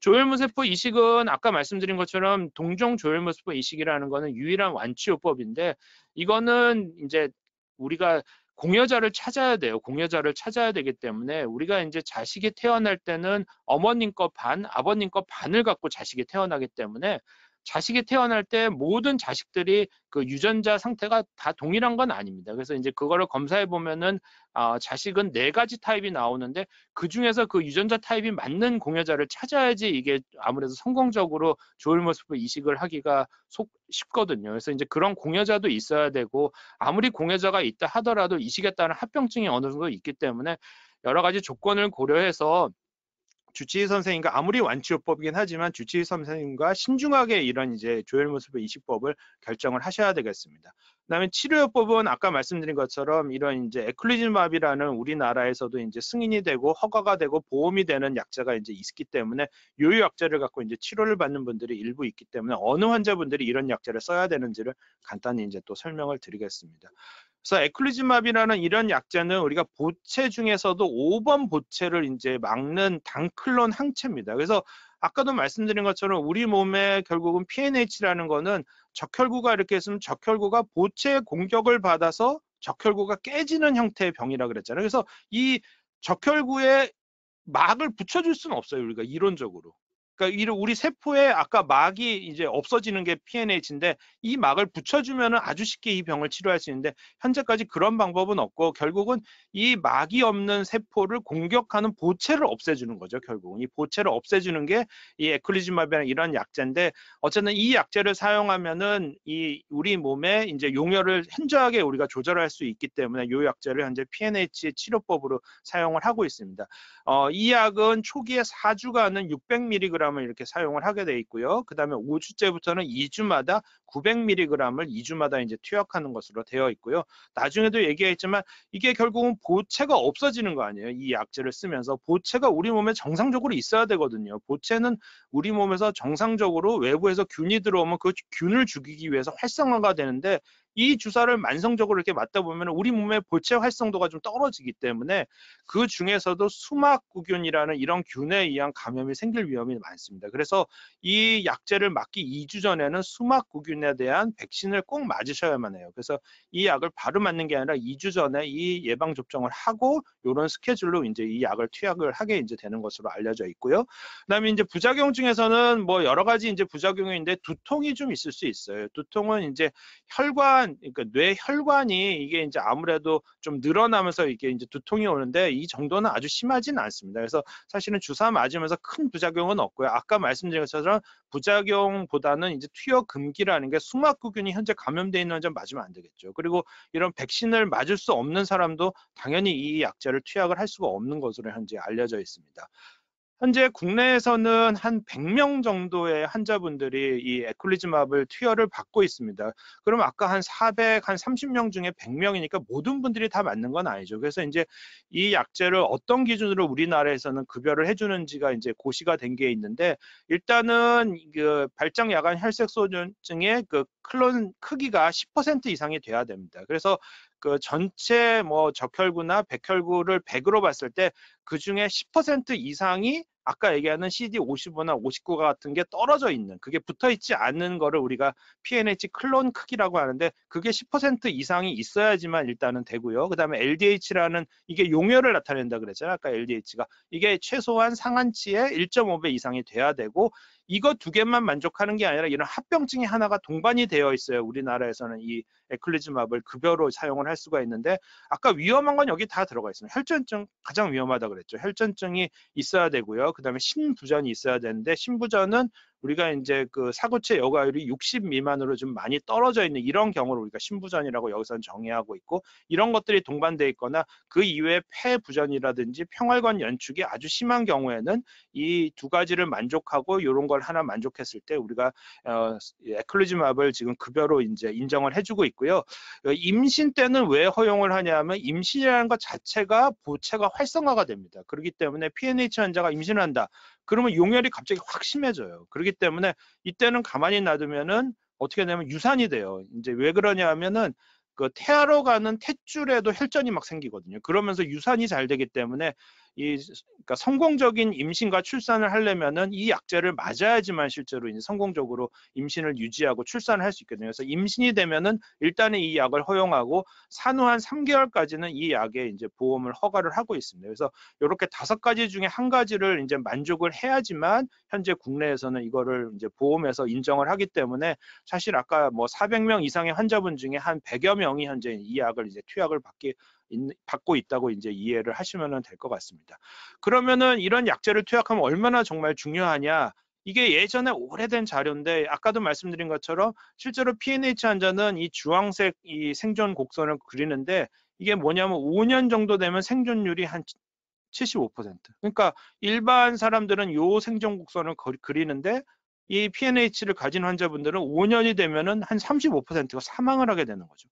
조혈무세포 이식은 아까 말씀드린 것처럼 동종 조혈무세포 이식이라는 거는 유일한 완치요법인데 이거는 이제 우리가 공여자를 찾아야 돼요. 공여자를 찾아야 되기 때문에 우리가 이제 자식이 태어날 때는 어머님 거 반, 아버님 거 반을 갖고 자식이 태어나기 때문에 자식이 태어날 때 모든 자식들이 그 유전자 상태가 다 동일한 건 아닙니다. 그래서 이제 그거를 검사해 보면은 아, 자식은 네 가지 타입이 나오는데 그 중에서 그 유전자 타입이 맞는 공여자를 찾아야지 이게 아무래도 성공적으로 조울모습을 이식을 하기가 속 쉽거든요. 그래서 이제 그런 공여자도 있어야 되고 아무리 공여자가 있다 하더라도 이식에 따른 합병증이 어느 정도 있기 때문에 여러 가지 조건을 고려해서 주치의 선생님과 아무리 완치요법이긴 하지만 주치의 선생님과 신중하게 이런 이제 조혈 모습의 이식법을 결정을 하셔야 되겠습니다. 다음에 치료요법은 아까 말씀드린 것처럼 이런 이제 에클리즘밥이라는 우리나라에서도 이제 승인이 되고 허가가 되고 보험이 되는 약자가 이제 있기 때문에 요 약제를 갖고 이제 치료를 받는 분들이 일부 있기 때문에 어느 환자분들이 이런 약제를 써야 되는지를 간단히 이제 또 설명을 드리겠습니다. 그래서 에클리즘합이라는 이런 약제는 우리가 보체 중에서도 5번 보체를 이제 막는 단클론 항체입니다. 그래서 아까도 말씀드린 것처럼 우리 몸에 결국은 PNH라는 거는 적혈구가 이렇게 있으면 적혈구가 보체 공격을 받아서 적혈구가 깨지는 형태의 병이라 그랬잖아요. 그래서 이 적혈구에 막을 붙여줄 수는 없어요. 우리가 이론적으로. 그러니까 이를 우리 세포에 아까 막이 이제 없어지는 게 PNH인데 이 막을 붙여주면은 아주 쉽게 이 병을 치료할 수 있는데 현재까지 그런 방법은 없고 결국은 이 막이 없는 세포를 공격하는 보체를 없애주는 거죠. 결국은 이 보체를 없애주는 게 이에클리즘마비라 이런 약제인데 어쨌든 이 약제를 사용하면은 이 우리 몸에 이제 용혈을 현저하게 우리가 조절할 수 있기 때문에 요 약제를 현재 PNH 치료법으로 사용을 하고 있습니다. 어, 이 약은 초기에 4주간은 600mg m g 을 이렇게 사용을 하게 돼 있고요. 그 다음에 5주째부터는 2주마다 900mg을 2주마다 이제 투약하는 것으로 되어 있고요. 나중에도 얘기했지만 이게 결국은 보채가 없어지는 거 아니에요. 이 약제를 쓰면서 보채가 우리 몸에 정상적으로 있어야 되거든요. 보채는 우리 몸에서 정상적으로 외부에서 균이 들어오면 그 균을 죽이기 위해서 활성화가 되는데 이 주사를 만성적으로 이렇게 맞다 보면 우리 몸의 볼체 활성도가 좀 떨어지기 때문에 그 중에서도 수막구균이라는 이런 균에 의한 감염이 생길 위험이 많습니다. 그래서 이 약제를 맞기 2주 전에는 수막구균에 대한 백신을 꼭 맞으셔야만 해요. 그래서 이 약을 바로 맞는 게 아니라 2주 전에 이 예방 접종을 하고 이런 스케줄로 이제 이 약을 투약을 하게 이제 되는 것으로 알려져 있고요. 그다음에 이제 부작용 중에서는 뭐 여러 가지 이제 부작용인데 두통이 좀 있을 수 있어요. 두통은 이제 혈관 혈관, 그러니까 뇌 혈관이 이게 이제 아무래도 좀 늘어나면서 이게 이제 두통이 오는데 이 정도는 아주 심하진 않습니다. 그래서 사실은 주사 맞으면서 큰 부작용은 없고요. 아까 말씀드린 것처럼 부작용보다는 이제 투여 금기라는 게 수막구균이 현재 감염되어 있는 점 맞으면 안 되겠죠. 그리고 이런 백신을 맞을 수 없는 사람도 당연히 이 약제를 투약을 할 수가 없는 것으로 현재 알려져 있습니다. 현재 국내에서는 한 100명 정도의 환자분들이 이 에클리즈맙을 투여를 받고 있습니다. 그럼 아까 한 400, 한 30명 중에 100명이니까 모든 분들이 다 맞는 건 아니죠. 그래서 이제 이 약제를 어떤 기준으로 우리나라에서는 급여를 해주는지가 이제 고시가 된 게 있는데 일단은 그 발장 야간 혈색소증의 그 클론 크기가 10% 이상이 돼야 됩니다. 그래서 그 전체 뭐 적혈구나 백혈구를 100으로 봤을 때그 중에 10% 이상이 아까 얘기하는 CD55나 59 같은 게 떨어져 있는 그게 붙어 있지 않는 거를 우리가 PNH 클론 크기라고 하는데 그게 10% 이상이 있어야지만 일단은 되고요. 그다음에 LDH라는 이게 용혈을 나타낸다 그랬잖아요. 아까 LDH가 이게 최소한 상한치의 1.5배 이상이 돼야 되고 이거 두 개만 만족하는 게 아니라 이런 합병증이 하나가 동반이 되어 있어요. 우리나라에서는 이 에클리즈마블 급여로 사용을 할 수가 있는데 아까 위험한 건 여기 다 들어가 있습니다. 혈전증 가장 위험하다 그랬죠. 혈전증이 있어야 되고요. 그다음에 신부전이 있어야 되는데 신부전은 우리가 이제 그 사고체 여과율이 60 미만으로 좀 많이 떨어져 있는 이런 경우를 우리가 신부전이라고 여기서는 정의하고 있고 이런 것들이 동반돼 있거나 그 이외에 폐부전이라든지 평활관 연축이 아주 심한 경우에는 이 두 가지를 만족하고 이런 걸 하나 만족했을 때 우리가 어, 에클리즈마블 지금 급여로 이제 인정을 해주고 있고 있고요. 어, 임신 때는 왜 허용을 하냐면 임신이라는 것 자체가 보채가 활성화가 됩니다. 그렇기 때문에 PNH 환자가 임신 한다. 그러면 용혈이 갑자기 확 심해져요. 그렇기 때문에 이때는 가만히 놔두면은 어떻게 되냐면 유산이 돼요. 이제 왜 그러냐 면은그 태아로 가는 탯줄에도 혈전이 막 생기거든요. 그러면서 유산이 잘 되기 때문에 이 그러니까 성공적인 임신과 출산을 하려면은 이 약제를 맞아야지만 실제로 이제 성공적으로 임신을 유지하고 출산을 할 수 있거든요. 그래서 임신이 되면은 일단은 이 약을 허용하고 산후 한 3개월까지는 이 약에 이제 보험을 허가를 하고 있습니다. 그래서 이렇게 다섯 가지 중에 한 가지를 이제 만족을 해야지만 현재 국내에서는 이거를 이제 보험에서 인정을 하기 때문에 사실 아까 뭐 400명 이상의 환자분 중에 한 100여 명이 현재 이 약을 이제 투약을 받기 받고 있다고 이제 이해를 하시면 될 것 같습니다. 그러면은 이런 약제를 투약하면 얼마나 정말 중요하냐? 이게 예전에 오래된 자료인데 아까도 말씀드린 것처럼 실제로 PNH 환자는 이 주황색 이 생존 곡선을 그리는데 이게 뭐냐면 5년 정도 되면 생존율이 한 75%. 그러니까 일반 사람들은 요 생존 곡선을 그리는데 이 PNH를 가진 환자분들은 5년이 되면은 한 35%가 사망을 하게 되는 거죠.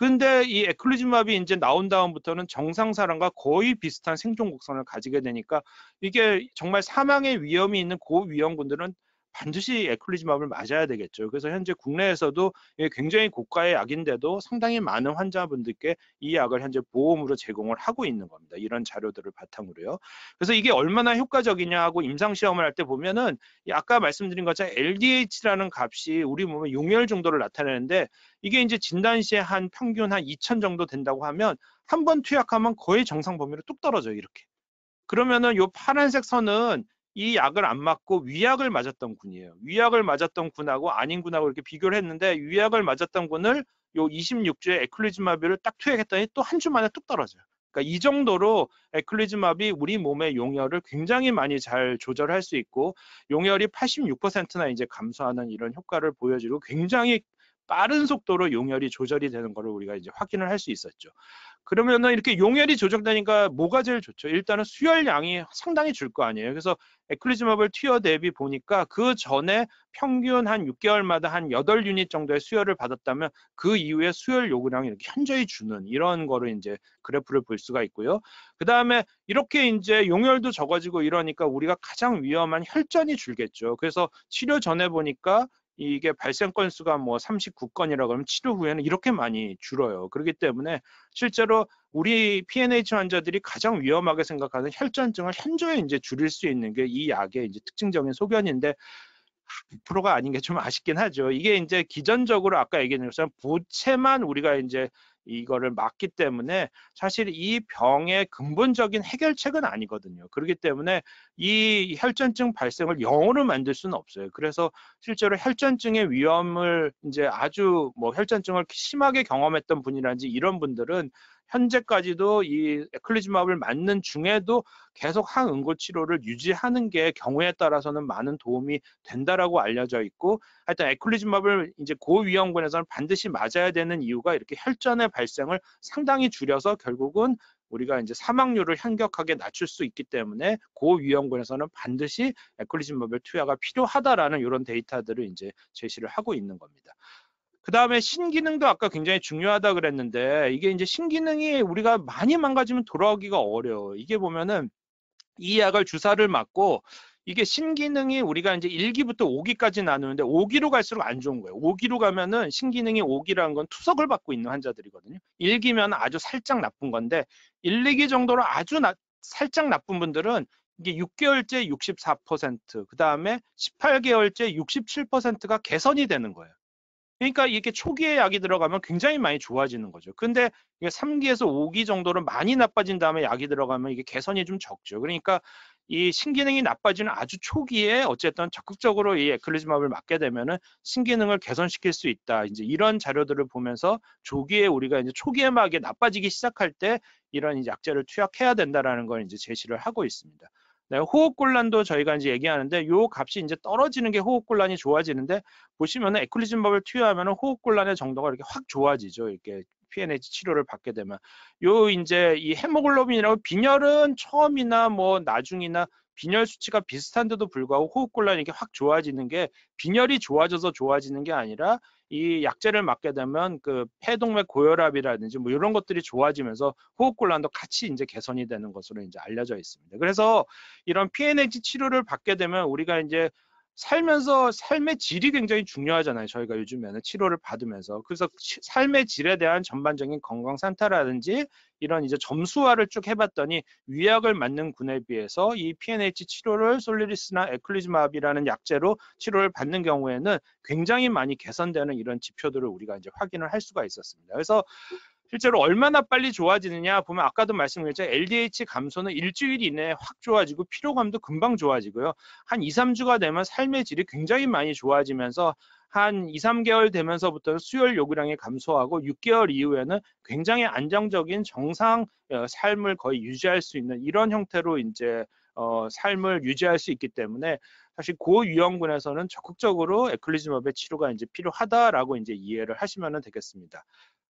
근데 이에클루지마비 이제 나온 다음부터는 정상 사람과 거의 비슷한 생존 곡선을 가지게 되니까 이게 정말 사망의 위험이 있는 고위험군들은 반드시 에클리즈마블을 맞아야 되겠죠. 그래서 현재 국내에서도 예, 굉장히 고가의 약인데도 상당히 많은 환자분들께 이 약을 현재 보험으로 제공을 하고 있는 겁니다. 이런 자료들을 바탕으로요. 그래서 이게 얼마나 효과적이냐 하고 임상 시험을 할 때 보면은 아까 말씀드린 것처럼 LDH라는 값이 우리 몸의 용혈 정도를 나타내는데 이게 이제 진단 시에 한 평균 한 2천 정도 된다고 하면 한 번 투약하면 거의 정상 범위로 뚝 떨어져요. 이렇게. 그러면은 요 파란색 선은 이 약을 안 맞고 위약을 맞았던 군이에요. 위약을 맞았던 군하고 아닌 군하고 이렇게 비교를 했는데 위약을 맞았던 군을 요 26주에 에클리즈마비를 딱 투약했더니 또 한 주 만에 뚝 떨어져요. 그러니까 이 정도로 에클리즈마비 우리 몸의 용혈을 굉장히 많이 잘 조절할 수 있고 용혈이 86%나 이제 감소하는 이런 효과를 보여주고 굉장히 빠른 속도로 용혈이 조절이 되는 것을 우리가 이제 확인을 할 수 있었죠. 그러면은 이렇게 용혈이 조절되니까 뭐가 제일 좋죠? 일단은 수혈량이 상당히 줄 거 아니에요. 그래서 에클리즈마블 튀어 대비 보니까 그 전에 평균 한 6개월마다 한 8유닛 정도의 수혈을 받았다면 그 이후에 수혈 요구량이 이렇게 현저히 주는 이런 거를 이제 그래프를 볼 수가 있고요. 그 다음에 이렇게 이제 용혈도 적어지고 이러니까 우리가 가장 위험한 혈전이 줄겠죠. 그래서 치료 전에 보니까 이게 발생 건수가 뭐 39건이라 그러면 치료 후에는 이렇게 많이 줄어요. 그렇기 때문에 실제로 우리 PNH 환자들이 가장 위험하게 생각하는 혈전증을 현저히 이제 줄일 수 있는 게 이 약의 이제 특징적인 소견인데 1로가 아닌 게 좀 아쉽긴 하죠. 이게 이제 기전적으로 아까 얘기한 것처럼 부채만 우리가 이제 이거를 막기 때문에 사실 이 병의 근본적인 해결책은 아니거든요. 그렇기 때문에 이 혈전증 발생을 영어로 만들 수는 없어요. 그래서 실제로 혈전증의 위험을 이제 아주 뭐 혈전증을 심하게 경험했던 분이라든지 이런 분들은 현재까지도 이 에클리즈마블 맞는 중에도 계속 항응고 치료를 유지하는 게 경우에 따라서는 많은 도움이 된다라고 알려져 있고 하여튼 에클리즈마블 이제 고위험군에서는 반드시 맞아야 되는 이유가 이렇게 혈전의 발생을 상당히 줄여서 결국은 우리가 이제 사망률을 현격하게 낮출 수 있기 때문에 고위험군에서는 반드시 에클리즘마블 투여가 필요하다라는 이런 데이터들을 이제 제시를 하고 있는 겁니다. 그 다음에 신기능도 아까 굉장히 중요하다 그랬는데 이게 이제 신기능이 우리가 많이 망가지면 돌아오기가 어려워. 이게 보면은 이 약을 주사를 맞고 이게 신기능이 우리가 이제 1기부터 5기까지 나누는데 5기로 갈수록 안 좋은 거예요. 5기로 가면은 신기능이 5기라는 건 투석을 받고 있는 환자들이거든요. 1기면 아주 살짝 나쁜 건데 1, 2기 정도로 아주 나, 살짝 나쁜 분들은 이게 6개월째 64%, 그 다음에 18개월째 67%가 개선이 되는 거예요. 그러니까 이렇게 초기에 약이 들어가면 굉장히 많이 좋아지는 거죠. 근데 이게 3기에서 5기 정도로 많이 나빠진 다음에 약이 들어가면 이게 개선이 좀 적죠. 그러니까 이 신기능이 나빠지는 아주 초기에 어쨌든 적극적으로 이에클리즈블을 맞게 되면은 신기능을 개선시킬 수 있다. 이제 이런 자료들을 보면서 조기에 우리가 이제 초기에 막 나빠지기 시작할 때 이런 약제를 투약해야 된다라는 걸 이제 제시를 하고 있습니다. 네, 호흡곤란도 저희가 이제 얘기하는데 요 값이 이제 떨어지는 게 호흡곤란이 좋아지는데 보시면은 에클리즘법을 투여하면은 호흡곤란의 정도가 이렇게 확 좋아지죠. 이렇게 PNH 치료를 받게 되면 요 이제 이 헤모글로빈이라고 빈혈은 처음이나 뭐 나중이나 빈혈 수치가 비슷한데도 불구하고 호흡곤란이 이렇게 확 좋아지는 게 빈혈이 좋아져서 좋아지는 게 아니라 이 약제를 맞게 되면 그 폐동맥 고혈압이라든지 뭐 이런 것들이 좋아지면서 호흡곤란도 같이 이제 개선이 되는 것으로 이제 알려져 있습니다. 그래서 이런 PNH 치료를 받게 되면 우리가 이제 살면서 삶의 질이 굉장히 중요하잖아요. 저희가 요즘에는 치료를 받으면서. 그래서 삶의 질에 대한 전반적인 건강 산타라든지 이런 이제 점수화를 쭉 해봤더니 위약을 맞는 군에 비해서 이 PNH 치료를 솔리리스나 에클리즈마비라는 약제로 치료를 받는 경우에는 굉장히 많이 개선되는 이런 지표들을 우리가 이제 확인을 할 수가 있었습니다. 그래서 실제로 얼마나 빨리 좋아지느냐 보면 아까도 말씀드렸죠. LDH 감소는 일주일 이내에 확 좋아지고 피로감도 금방 좋아지고요. 한 2, 3주가 되면 삶의 질이 굉장히 많이 좋아지면서 한 2, 3개월 되면서부터는 수혈 요구량이 감소하고 6개월 이후에는 굉장히 안정적인 정상 어, 삶을 거의 유지할 수 있는 이런 형태로 이제 어, 삶을 유지할 수 있기 때문에 사실 고유형군에서는 적극적으로 에클리즘업의 치료가 이제 필요하다라고 이제 이해를 하시면 되겠습니다.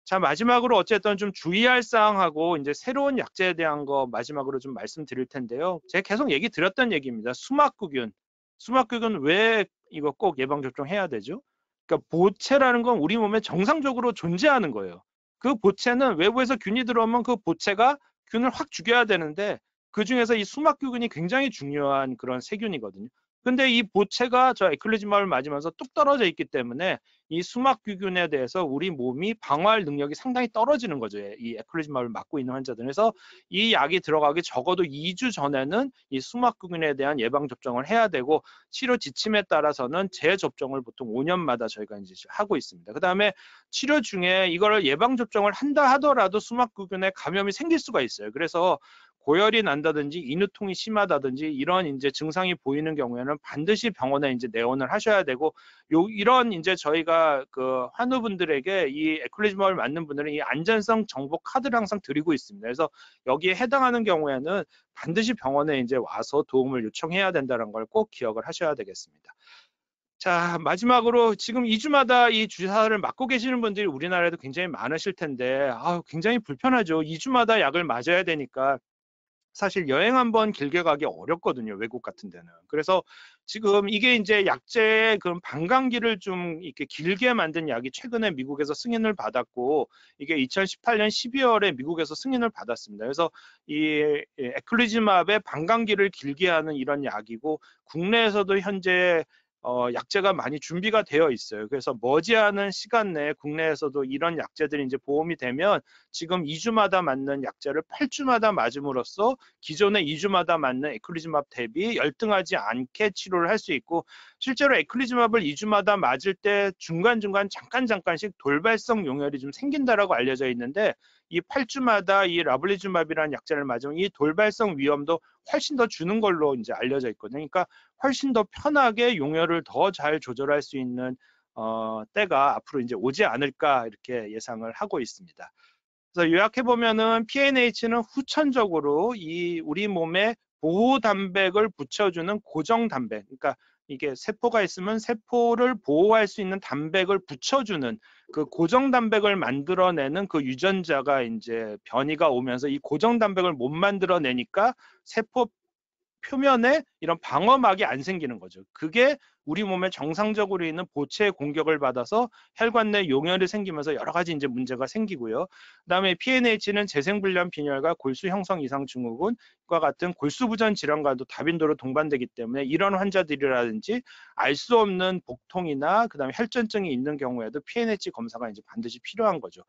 자, 마지막으로 어쨌든 좀 주의할 사항하고 이제 새로운 약재에 대한 거 마지막으로 좀 말씀드릴 텐데요. 제가 계속 얘기 드렸던 얘기입니다. 수막구균. 수막구균 왜 이거 꼭 예방접종 해야 되죠? 그러니까 보체라는 건 우리 몸에 정상적으로 존재하는 거예요. 그 보체는 외부에서 균이 들어오면 그 보체가 균을 확 죽여야 되는데 그 중에서 이 수막균이 구 굉장히 중요한 그런 세균이거든요. 근데 이 보체가 저에클리즈마을 맞으면서 뚝 떨어져 있기 때문에 이 수막유균에 대해서 우리 몸이 방어할 능력이 상당히 떨어지는 거죠. 예, 이에클리즈마을 맞고 있는 환자들. 에서이 약이 들어가기 적어도 2주 전에는 이 수막유균에 대한 예방접종을 해야 되고 치료 지침에 따라서는 재접종을 보통 5년마다 저희가 이제 하고 있습니다. 그 다음에 치료 중에 이거를 예방접종을 한다 하더라도 수막유균에 감염이 생길 수가 있어요. 그래서 고열이 난다든지 인후통이 심하다든지 이런 이제 증상이 보이는 경우에는 반드시 병원에 이제 내원을 하셔야 되고 요 이런 이제 저희가 그 환우분들에게 이에클리즘을 맞는 분들은 이 안전성 정보 카드를 항상 드리고 있습니다. 그래서 여기에 해당하는 경우에는 반드시 병원에 이제 와서 도움을 요청해야 된다는 걸 꼭 기억을 하셔야 되겠습니다. 자, 마지막으로 지금 2주마다 이 주사를 맞고 계시는 분들이 우리나라에도 굉장히 많으실 텐데, 아, 굉장히 불편하죠. 2주마다 약을 맞아야 되니까 사실 여행 한 번 길게 가기 어렵거든요. 외국 같은 데는. 그래서 지금 이게 이제 약제의 그런 반감기를 좀 이렇게 길게 만든 약이 최근에 미국에서 승인을 받았고 이게 2018년 12월에 미국에서 승인을 받았습니다. 그래서 이에클리지맙의 반감기를 길게 하는 이런 약이고 국내에서도 현재 어, 약제가 많이 준비가 되어 있어요. 그래서 머지않은 시간 내에 국내에서도 이런 약제들이 이제 보험이 되면 지금 2주마다 맞는 약제를 8주마다 맞음으로써 기존에 2주마다 맞는 에클리즈맙 대비 열등하지 않게 치료를 할 수 있고 실제로 에클리즈맙을 2주마다 맞을 때 중간중간 잠깐 잠깐씩 돌발성 용혈이 좀 생긴다라고 알려져 있는데 이 8주마다 이 라블리즈맙이라는 약제를 맞으면 이 돌발성 위험도 훨씬 더 주는 걸로 이제 알려져 있거든요. 그러니까 훨씬 더 편하게 용혈을더 잘 조절할 수 있는 어, 때가 앞으로 이제 오지 않을까 이렇게 예상을 하고 있습니다. 그래서 요약해 보면은 PNH는 후천적으로 이 우리 몸에 보호 단백을 붙여주는 고정 단백, 그러니까 이게 세포가 있으면 세포를 보호할 수 있는 단백을 붙여주는 그 고정 단백을 만들어내는 그 유전자가 이제 변이가 오면서 이 고정 단백을 못 만들어내니까 세포 표면에 이런 방어막이 안 생기는 거죠. 그게 우리 몸에 정상적으로 있는 보체의 공격을 받아서 혈관 내 용혈이 생기면서 여러 가지 이제 문제가 생기고요. 그다음에 PNH는 재생불량 빈혈과 골수 형성 이상 증후군과 같은 골수 부전 질환과도 다빈도로 동반되기 때문에 이런 환자들이라든지 알 수 없는 복통이나 그다음에 혈전증이 있는 경우에도 PNH 검사가 이제 반드시 필요한 거죠.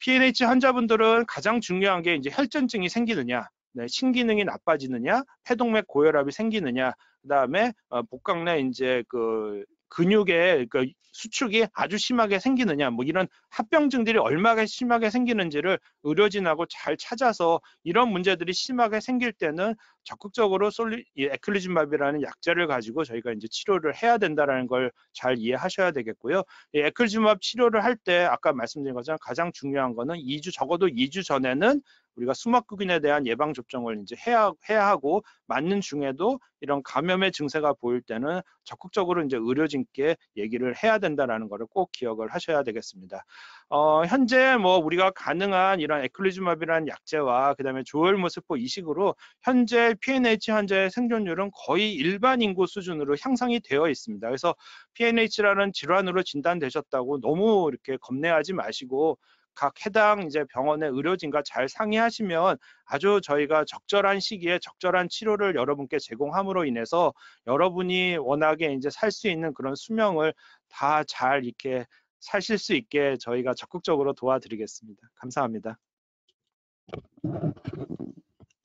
PNH 환자분들은 가장 중요한 게 이제 혈전증이 생기느냐 네, 신기능이 나빠지느냐, 폐동맥 고혈압이 생기느냐, 그다음에 어, 복강 내 이제 그 근육의 그 그러니까 수축이 아주 심하게 생기느냐 뭐 이런 합병증들이 얼마나 심하게 생기는지를 의료진하고 잘 찾아서 이런 문제들이 심하게 생길 때는 적극적으로 솔리 에클리즘밥이라는 약제를 가지고 저희가 이제 치료를 해야 된다라는 걸 잘 이해하셔야 되겠고요. 에클리즘밥 치료를 할 때 아까 말씀드린 것처럼 가장 중요한 거는 2주 적어도 2주 전에는 우리가 수막구균에 대한 예방 접종을 이제 해야 해야 하고 맞는 중에도 이런 감염의 증세가 보일 때는 적극적으로 이제 의료진께 얘기를 해야 된다라는 것을 꼭 기억을 하셔야 되겠습니다. 어, 현재 뭐 우리가 가능한 이런 에클리즈마비라는 약제와 그다음에 조혈모세포 이식으로 현재 PNH 환자의 생존율은 거의 일반 인구 수준으로 향상이 되어 있습니다. 그래서 PNH라는 질환으로 진단되셨다고 너무 이렇게 겁내하지 마시고 각 해당 이제 병원의 의료진과 잘 상의하시면 아주 저희가 적절한 시기에 적절한 치료를 여러분께 제공함으로 인해서 여러분이 워낙에 이제 살 수 있는 그런 수명을 다 잘 이렇게 사실 수 있게 저희가 적극적으로 도와드리겠습니다. 감사합니다.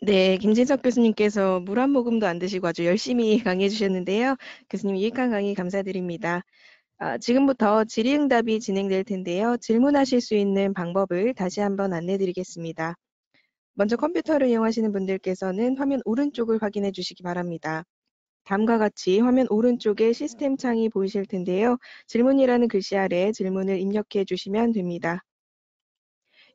네, 김진석 교수님께서 물 한 모금도 안 드시고 아주 열심히 강의해 주셨는데요. 교수님 유익한 강의 감사드립니다. 아, 지금부터 질의응답이 진행될 텐데요. 질문하실 수 있는 방법을 다시 한번 안내 드리겠습니다. 먼저 컴퓨터를 이용하시는 분들께서는 화면 오른쪽을 확인해 주시기 바랍니다. 다음과 같이 화면 오른쪽에 시스템 창이 보이실 텐데요. 질문이라는 글씨 아래 질문을 입력해 주시면 됩니다.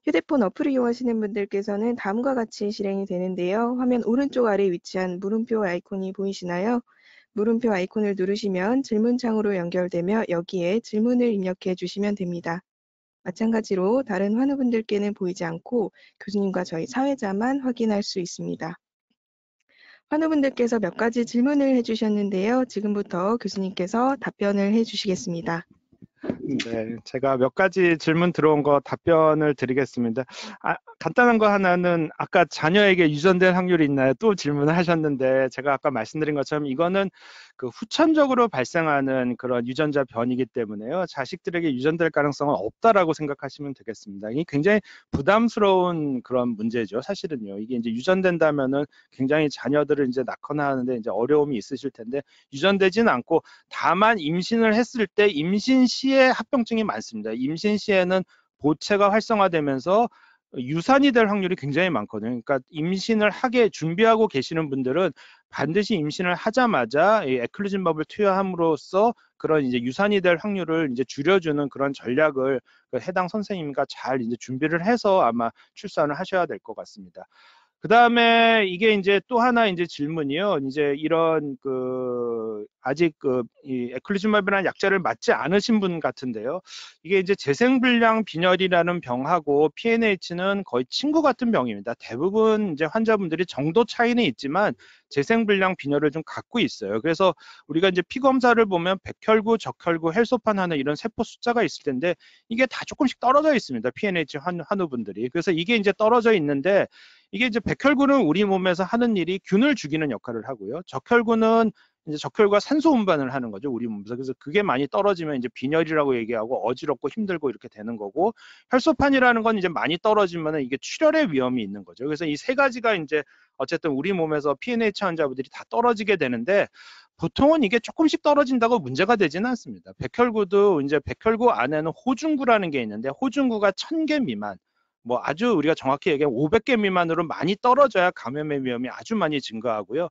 휴대폰 어플을 이용하시는 분들께서는 다음과 같이 실행이 되는데요. 화면 오른쪽 아래 위치한 물음표 아이콘이 보이시나요? 물음표 아이콘을 누르시면 질문창으로 연결되며 여기에 질문을 입력해 주시면 됩니다. 마찬가지로 다른 환우분들께는 보이지 않고 교수님과 저희 사회자만 확인할 수 있습니다. 환우분들께서 몇 가지 질문을 해주셨는데요. 지금부터 교수님께서 답변을 해주시겠습니다. 네, 제가 몇 가지 질문 들어온 거 답변을 드리겠습니다. 아, 간단한 거 하나는 아까 자녀에게 유전될 확률이 있나요? 또 질문을 하셨는데 제가 아까 말씀드린 것처럼 이거는 그 후천적으로 발생하는 그런 유전자 변이기 때문에요. 자식들에게 유전될 가능성은 없다라고 생각하시면 되겠습니다. 이 굉장히 부담스러운 그런 문제죠. 사실은요. 이게 이제 유전된다면은 굉장히 자녀들을 이제 낳거나 하는데 이제 어려움이 있으실 텐데 유전되진 않고 다만 임신을 했을 때 임신 시에 합병증이 많습니다. 임신 시에는 보체가 활성화되면서 유산이 될 확률이 굉장히 많거든요. 그러니까 임신을 하게 준비하고 계시는 분들은 반드시 임신을 하자마자 이 에클루진법을 투여함으로써 그런 이제 유산이 될 확률을 이제 줄여주는 그런 전략을 그 해당 선생님과 잘 이제 준비를 해서 아마 출산을 하셔야 될 것 같습니다. 그 다음에 이게 이제 또 하나 이제 질문이요. 이제 이런 그 아직 그이 에클리즘마비라는 약제를 맞지 않으신 분 같은데요. 이게 이제 재생불량 빈혈이라는 병하고 PNH는 거의 친구 같은 병입니다. 대부분 이제 환자분들이 정도 차이는 있지만 재생불량 빈혈을 좀 갖고 있어요. 그래서 우리가 이제 피 검사를 보면 백혈구, 적혈구, 헬소판 하는 이런 세포 숫자가 있을 텐데 이게 다 조금씩 떨어져 있습니다. PNH 환, 환우분들이. 그래서 이게 이제 떨어져 있는데 이게 이제 백혈구는 우리 몸에서 하는 일이 균을 죽이는 역할을 하고요. 적혈구는 이제 적혈과 산소 운반을 하는 거죠 우리 몸에서 그래서 그게 많이 떨어지면 이제 빈혈이라고 얘기하고 어지럽고 힘들고 이렇게 되는 거고 혈소판이라는 건 이제 많이 떨어지면 이게 출혈의 위험이 있는 거죠 그래서 이 세 가지가 이제 어쨌든 우리 몸에서 PNH 환자분들이 다 떨어지게 되는데 보통은 이게 조금씩 떨어진다고 문제가 되지는 않습니다. 백혈구도 이제 백혈구 안에는 호중구라는 게 있는데 호중구가 천개 미만 뭐 아주 우리가 정확히 얘기하면 500개 미만으로 많이 떨어져야 감염의 위험이 아주 많이 증가하고요.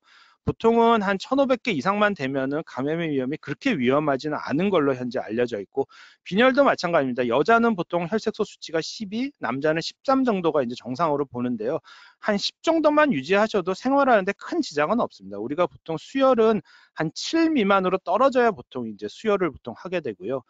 보통은 한 1,500개 이상만 되면은 감염의 위험이 그렇게 위험하지는 않은 걸로 현재 알려져 있고 빈혈도 마찬가지입니다. 여자는 보통 혈색소 수치가 12, 남자는 13 정도가 이제 정상으로 보는데요. 한 10 정도만 유지하셔도 생활하는데 큰 지장은 없습니다. 우리가 보통 수혈은 한 7 미만으로 떨어져야 보통 이제 수혈을 보통 하게 되고요.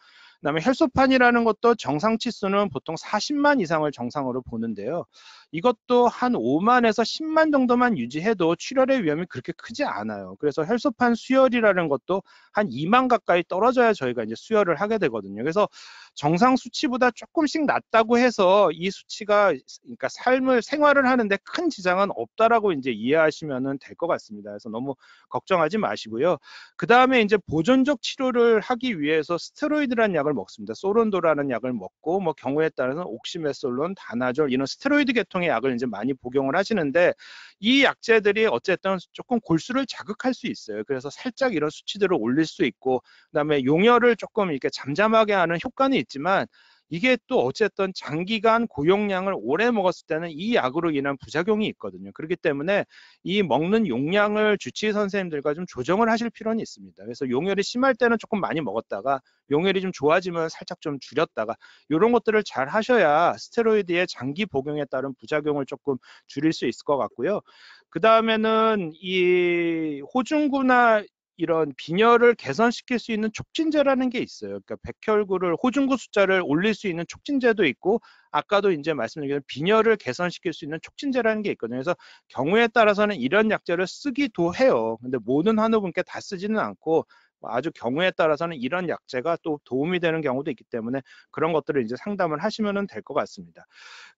다음에 혈소판이라는 것도 정상 치수는 보통 40만 이상을 정상으로 보는데요. 이것도 한 5만에서 10만 정도만 유지해도 출혈의 위험이 그렇게 크지 않아요. 그래서 혈소판 수혈이라는 것도 한 2만 가까이 떨어져야 저희가 이제 수혈을 하게 되거든요. 그래서 정상 수치보다 조금씩 낮다고 해서 이 수치가 그러니까 삶을 생활을 하는데 큰 지장은 없다라고 이제 이해하시면될 것 같습니다. 그래서 너무 걱정하지 마시고요. 그 다음에 이제 보존적 치료를 하기 위해서 스테로이드란 약 약을 먹습니다. 소론도라는 약을 먹고 뭐 경우에 따라서 옥시메솔론, 다나졸 이런 스테로이드 계통의 약을 이제 많이 복용을 하시는데 이 약제들이 어쨌든 조금 골수를 자극할 수 있어요. 그래서 살짝 이런 수치들을 올릴 수 있고 그다음에 용혈을 조금 이렇게 잠잠하게 하는 효과는 있지만 이게 또 어쨌든 장기간 고용량을 오래 먹었을 때는 이 약으로 인한 부작용이 있거든요. 그렇기 때문에 이 먹는 용량을 주치의 선생님들과 좀 조정을 하실 필요는 있습니다. 그래서 용혈이 심할 때는 조금 많이 먹었다가 용혈이 좀 좋아지면 살짝 좀 줄였다가 이런 것들을 잘 하셔야 스테로이드의 장기 복용에 따른 부작용을 조금 줄일 수 있을 것 같고요. 그 다음에는 이 호중구나 이런 빈혈을 개선시킬 수 있는 촉진제라는 게 있어요. 그러니까 백혈구를 호중구 숫자를 올릴 수 있는 촉진제도 있고 아까도 이제 말씀드린 빈혈을 개선시킬 수 있는 촉진제라는 게 있거든요. 그래서 경우에 따라서는 이런 약제를 쓰기도 해요. 근데 모든 환우분께 다 쓰지는 않고 뭐 아주 경우에 따라서는 이런 약제가 또 도움이 되는 경우도 있기 때문에 그런 것들을 이제 상담을 하시면 될 것 같습니다.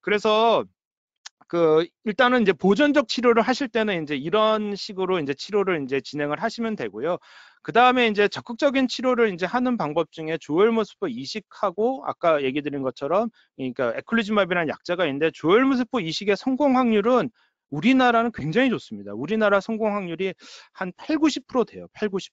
그래서 그 일단은 이제 보존적 치료를 하실 때는 이제 이런 식으로 이제 치료를 이제 진행을 하시면 되고요. 그 다음에 이제 적극적인 치료를 이제 하는 방법 중에 조엘모스포 이식하고 아까 얘기 드린 것처럼 그러니까 에클리즈마비라는 약자가 있는데 조엘모스포 이식의 성공 확률은 우리나라는 굉장히 좋습니다. 우리나라 성공 확률이 한 8, 90% 돼요. 8, 90%.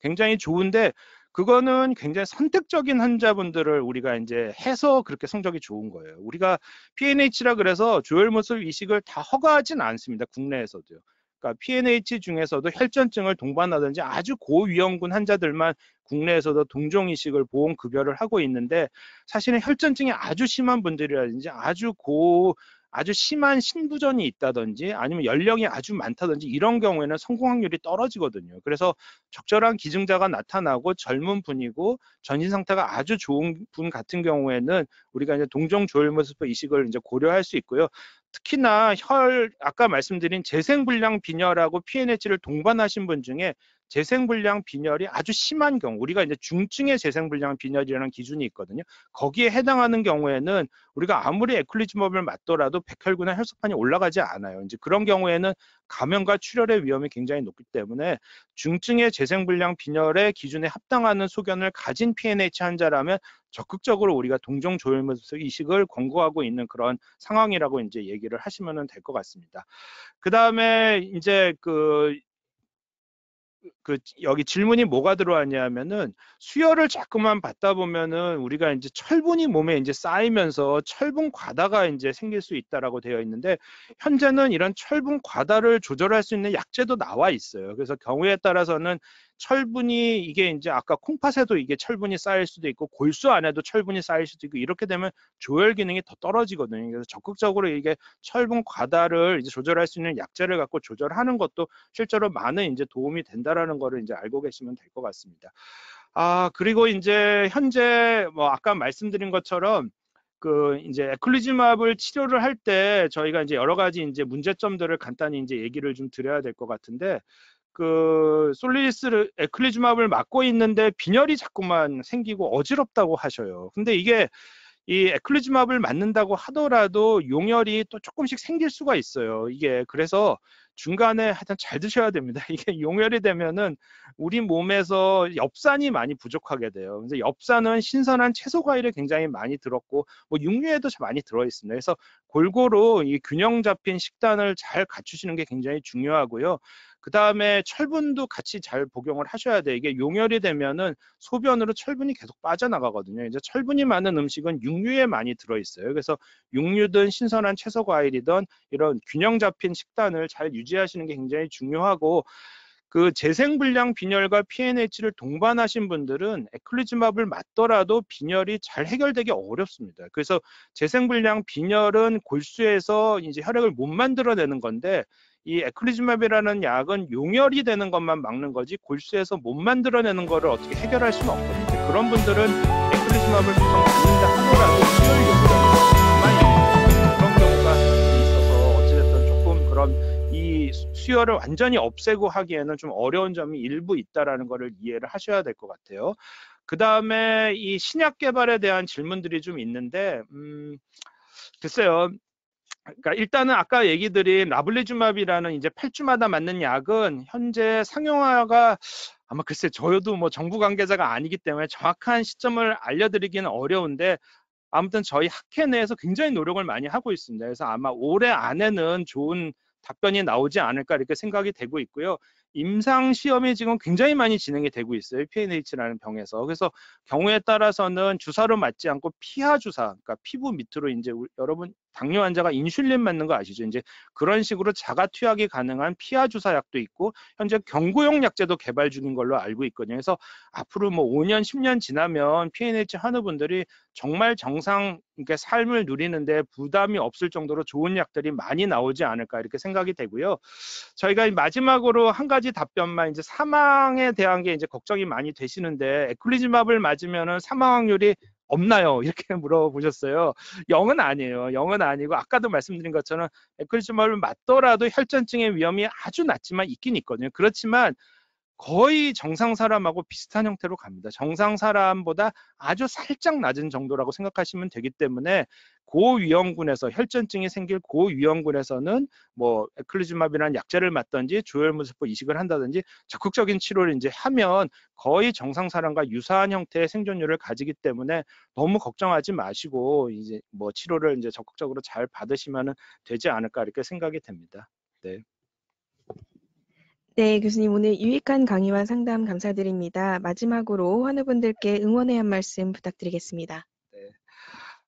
굉장히 좋은데 그거는 굉장히 선택적인 환자분들을 우리가 이제 해서 그렇게 성적이 좋은 거예요. 우리가 PNH라 그래서 조혈 모술 이식을 다 허가하진 않습니다. 국내에서도요. 그러니까 PNH 중에서도 혈전증을 동반하든지 아주 고위험군 환자들만 국내에서도 동종 이식을 보험 급여를 하고 있는데 사실은 혈전증이 아주 심한 분들이라든지 아주 고 아주 심한 신부전이 있다든지 아니면 연령이 아주 많다든지 이런 경우에는 성공 확률이 떨어지거든요. 그래서 적절한 기증자가 나타나고 젊은 분이고 전신 상태가 아주 좋은 분 같은 경우에는 우리가 이제 동종 조혈모습포 이식을 이제 고려할 수 있고요. 특히나 혈 아까 말씀드린 재생불량 빈혈하고 PNH를 동반하신 분 중에 재생불량 빈혈이 아주 심한 경우 우리가 이제 중증의 재생불량 빈혈이라는 기준이 있거든요. 거기에 해당하는 경우에는 우리가 아무리 에클리즘머블 맞더라도 백혈구나 혈소판이 올라가지 않아요. 이제 그런 경우에는 감염과 출혈의 위험이 굉장히 높기 때문에 중증의 재생불량 빈혈의 기준에 합당하는 소견을 가진 PNH 환자라면 적극적으로 우리가 동종 조혈모습 이식을 권고하고 있는 그런 상황이라고 이제 얘기를 하시면 될 것 같습니다. 그 다음에 이제 그그 여기 질문이 뭐가 들어왔냐면은 수혈을 자꾸만 받다 보면은 우리가 이제 철분이 몸에 이제 쌓이면서 철분 과다가 이제 생길 수 있다라고 되어 있는데 현재는 이런 철분 과다를 조절할 수 있는 약제도 나와 있어요. 그래서 경우에 따라서는 철분이 이게 이제 아까 콩팥에도 이게 철분이 쌓일 수도 있고 골수 안에도 철분이 쌓일 수도 있고 이렇게 되면 조혈 기능이 더 떨어지거든요. 그래서 적극적으로 이게 철분 과다를 이제 조절할 수 있는 약제를 갖고 조절하는 것도 실제로 많은 이제 도움이 된다라는 있는 거를 이제 알고 계시면 될 것 같습니다. 아, 그리고 이제 현재 뭐 아까 말씀드린 것처럼 그 이제 에클리즈마블 치료를 할 때 저희가 이제 여러 가지 이제 문제점들을 간단히 이제 얘기를 좀 드려야 될 것 같은데 그솔리스를 에클리즈마블 맞고 있는데 빈혈이 자꾸만 생기고 어지럽다고 하셔요. 근데 이게 이 에클리즈마블 맞는다고 하더라도 용혈이 또 조금씩 생길 수가 있어요. 이게 그래서 중간에 하여튼 잘 드셔야 됩니다. 이게 용혈이 되면은 우리 몸에서 엽산이 많이 부족하게 돼요. 근데 엽산은 신선한 채소 과일에 굉장히 많이 들었고 뭐 육류에도 많이 들어 있습니다. 그래서 골고루 이 균형 잡힌 식단을 잘 갖추시는 게 굉장히 중요하고요. 그 다음에 철분도 같이 잘 복용을 하셔야 돼. 이게 용혈이 되면은 소변으로 철분이 계속 빠져나가거든요. 이제 철분이 많은 음식은 육류에 많이 들어있어요. 그래서 육류든 신선한 채소 과일이든 이런 균형 잡힌 식단을 잘 유지하시는 게 굉장히 중요하고 그 재생불량 빈혈과 PNH를 동반하신 분들은 에클리즈마블 맞더라도 빈혈이 잘 해결되기 어렵습니다. 그래서 재생불량 빈혈은 골수에서 이제 혈액을 못 만들어내는 건데 이 에클리즈맵이라는 약은 용혈이 되는 것만 막는 거지 골수에서 못 만들어내는 거를 어떻게 해결할 수는 없거든요. 그런 분들은 에클리즈맵을 보통 받는다 하더라도 치료 요구만 하 그런 경우가 있어서 어찌됐든 조금 그런 이 수혈을 완전히 없애고 하기에는 좀 어려운 점이 일부 있다라는 것을 이해를 하셔야 될 것 같아요. 그 다음에 이 신약 개발에 대한 질문들이 좀 있는데, 음, 글쎄요. 그러니까 일단은 아까 얘기 드린 라블리주맙이라는 이제 8주마다 맞는 약은 현재 상용화가 아마 글쎄 저도 뭐 정부 관계자가 아니기 때문에 정확한 시점을 알려드리기는 어려운데 아무튼 저희 학회 내에서 굉장히 노력을 많이 하고 있습니다. 그래서 아마 올해 안에는 좋은 답변이 나오지 않을까 이렇게 생각이 되고 있고요. 임상 시험이 지금 굉장히 많이 진행이 되고 있어요. PNH라는 병에서. 그래서 경우에 따라서는 주사로 맞지 않고 피하 주사, 그러니까 피부 밑으로 이제 여러분 당뇨 환자가 인슐린 맞는 거 아시죠? 이제 그런 식으로 자가 투약이 가능한 피하 주사약도 있고 현재 경구용 약제도 개발 중인 걸로 알고 있거든요. 그래서 앞으로 뭐 5년, 10년 지나면 PNH 환우분들이 정말 정상 이렇게 그러니까 삶을 누리는데 부담이 없을 정도로 좋은 약들이 많이 나오지 않을까 이렇게 생각이 되고요. 저희가 마지막으로 한 가지 가지 답변만 이제 사망에 대한 게 이제 걱정이 많이 되시는데 에클리즈맙을 맞으면은 사망 확률이 없나요? 이렇게 물어보셨어요. 0은 아니에요. 0은 아니고 아까도 말씀드린 것처럼 에클리즈맙을 맞더라도 혈전증의 위험이 아주 낮지만 있긴 있거든요. 그렇지만 거의 정상 사람하고 비슷한 형태로 갑니다. 정상 사람보다 아주 살짝 낮은 정도라고 생각하시면 되기 때문에 고위험군에서 혈전증이 생길 고위험군에서는 뭐 에클리즈맙이라는 약제를 맞든지 조혈무세포 이식을 한다든지 적극적인 치료를 이제 하면 거의 정상 사람과 유사한 형태의 생존율을 가지기 때문에 너무 걱정하지 마시고 이제 뭐 치료를 이제 적극적으로 잘 받으시면 되지 않을까 이렇게 생각이 됩니다. 네. 네, 교수님 오늘 유익한 강의와 상담 감사드립니다. 마지막으로 환우분들께 응원의 한 말씀 부탁드리겠습니다. 네.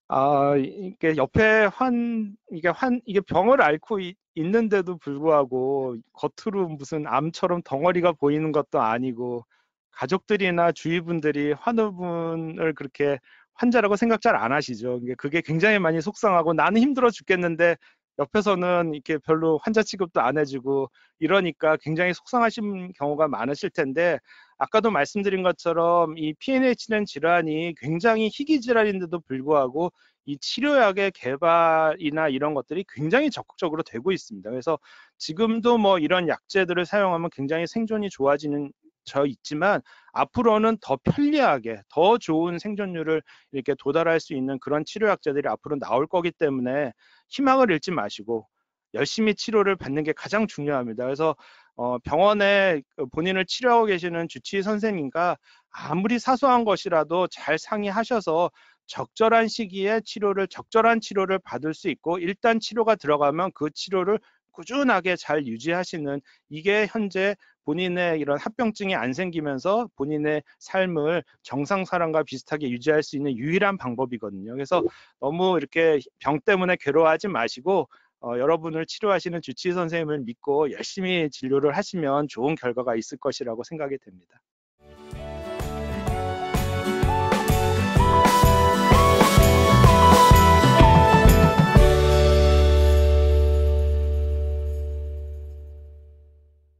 아, 이게 옆에 환 이게 환 이게 병을 앓고 이, 있는데도 불구하고 겉으로 무슨 암처럼 덩어리가 보이는 것도 아니고 가족들이나 주위 분들이 환우분을 그렇게 환자라고 생각 잘 안 하시죠. 그게 굉장히 많이 속상하고 나는 힘들어 죽겠는데 옆에서는 이렇게 별로 환자 취급도 안 해주고 이러니까 굉장히 속상하신 경우가 많으실 텐데 아까도 말씀드린 것처럼 이 PNH는 질환이 굉장히 희귀 질환인데도 불구하고 이 치료약의 개발이나 이런 것들이 굉장히 적극적으로 되고 있습니다. 그래서 지금도 뭐 이런 약제들을 사용하면 굉장히 생존이 좋아지는 져 있지만 앞으로는 더 편리하게 더 좋은 생존율을 이렇게 도달할 수 있는 그런 치료약자들이 앞으로 나올 거기 때문에 희망을 잃지 마시고 열심히 치료를 받는 게 가장 중요합니다. 그래서 어, 병원에 그 본인을 치료하고 계시는 주치의 선생님과 아무리 사소한 것이라도 잘 상의하셔서 적절한 시기에 치료를 적절한 치료를 받을 수 있고 일단 치료가 들어가면 그 치료를 꾸준하게 잘 유지하시는 이게 현재 본인의 이런 합병증이 안 생기면서 본인의 삶을 정상 사람과 비슷하게 유지할 수 있는 유일한 방법이거든요. 그래서 너무 이렇게 병 때문에 괴로워하지 마시고 어, 여러분을 치료하시는 주치의 선생님을 믿고 열심히 진료를 하시면 좋은 결과가 있을 것이라고 생각이 됩니다.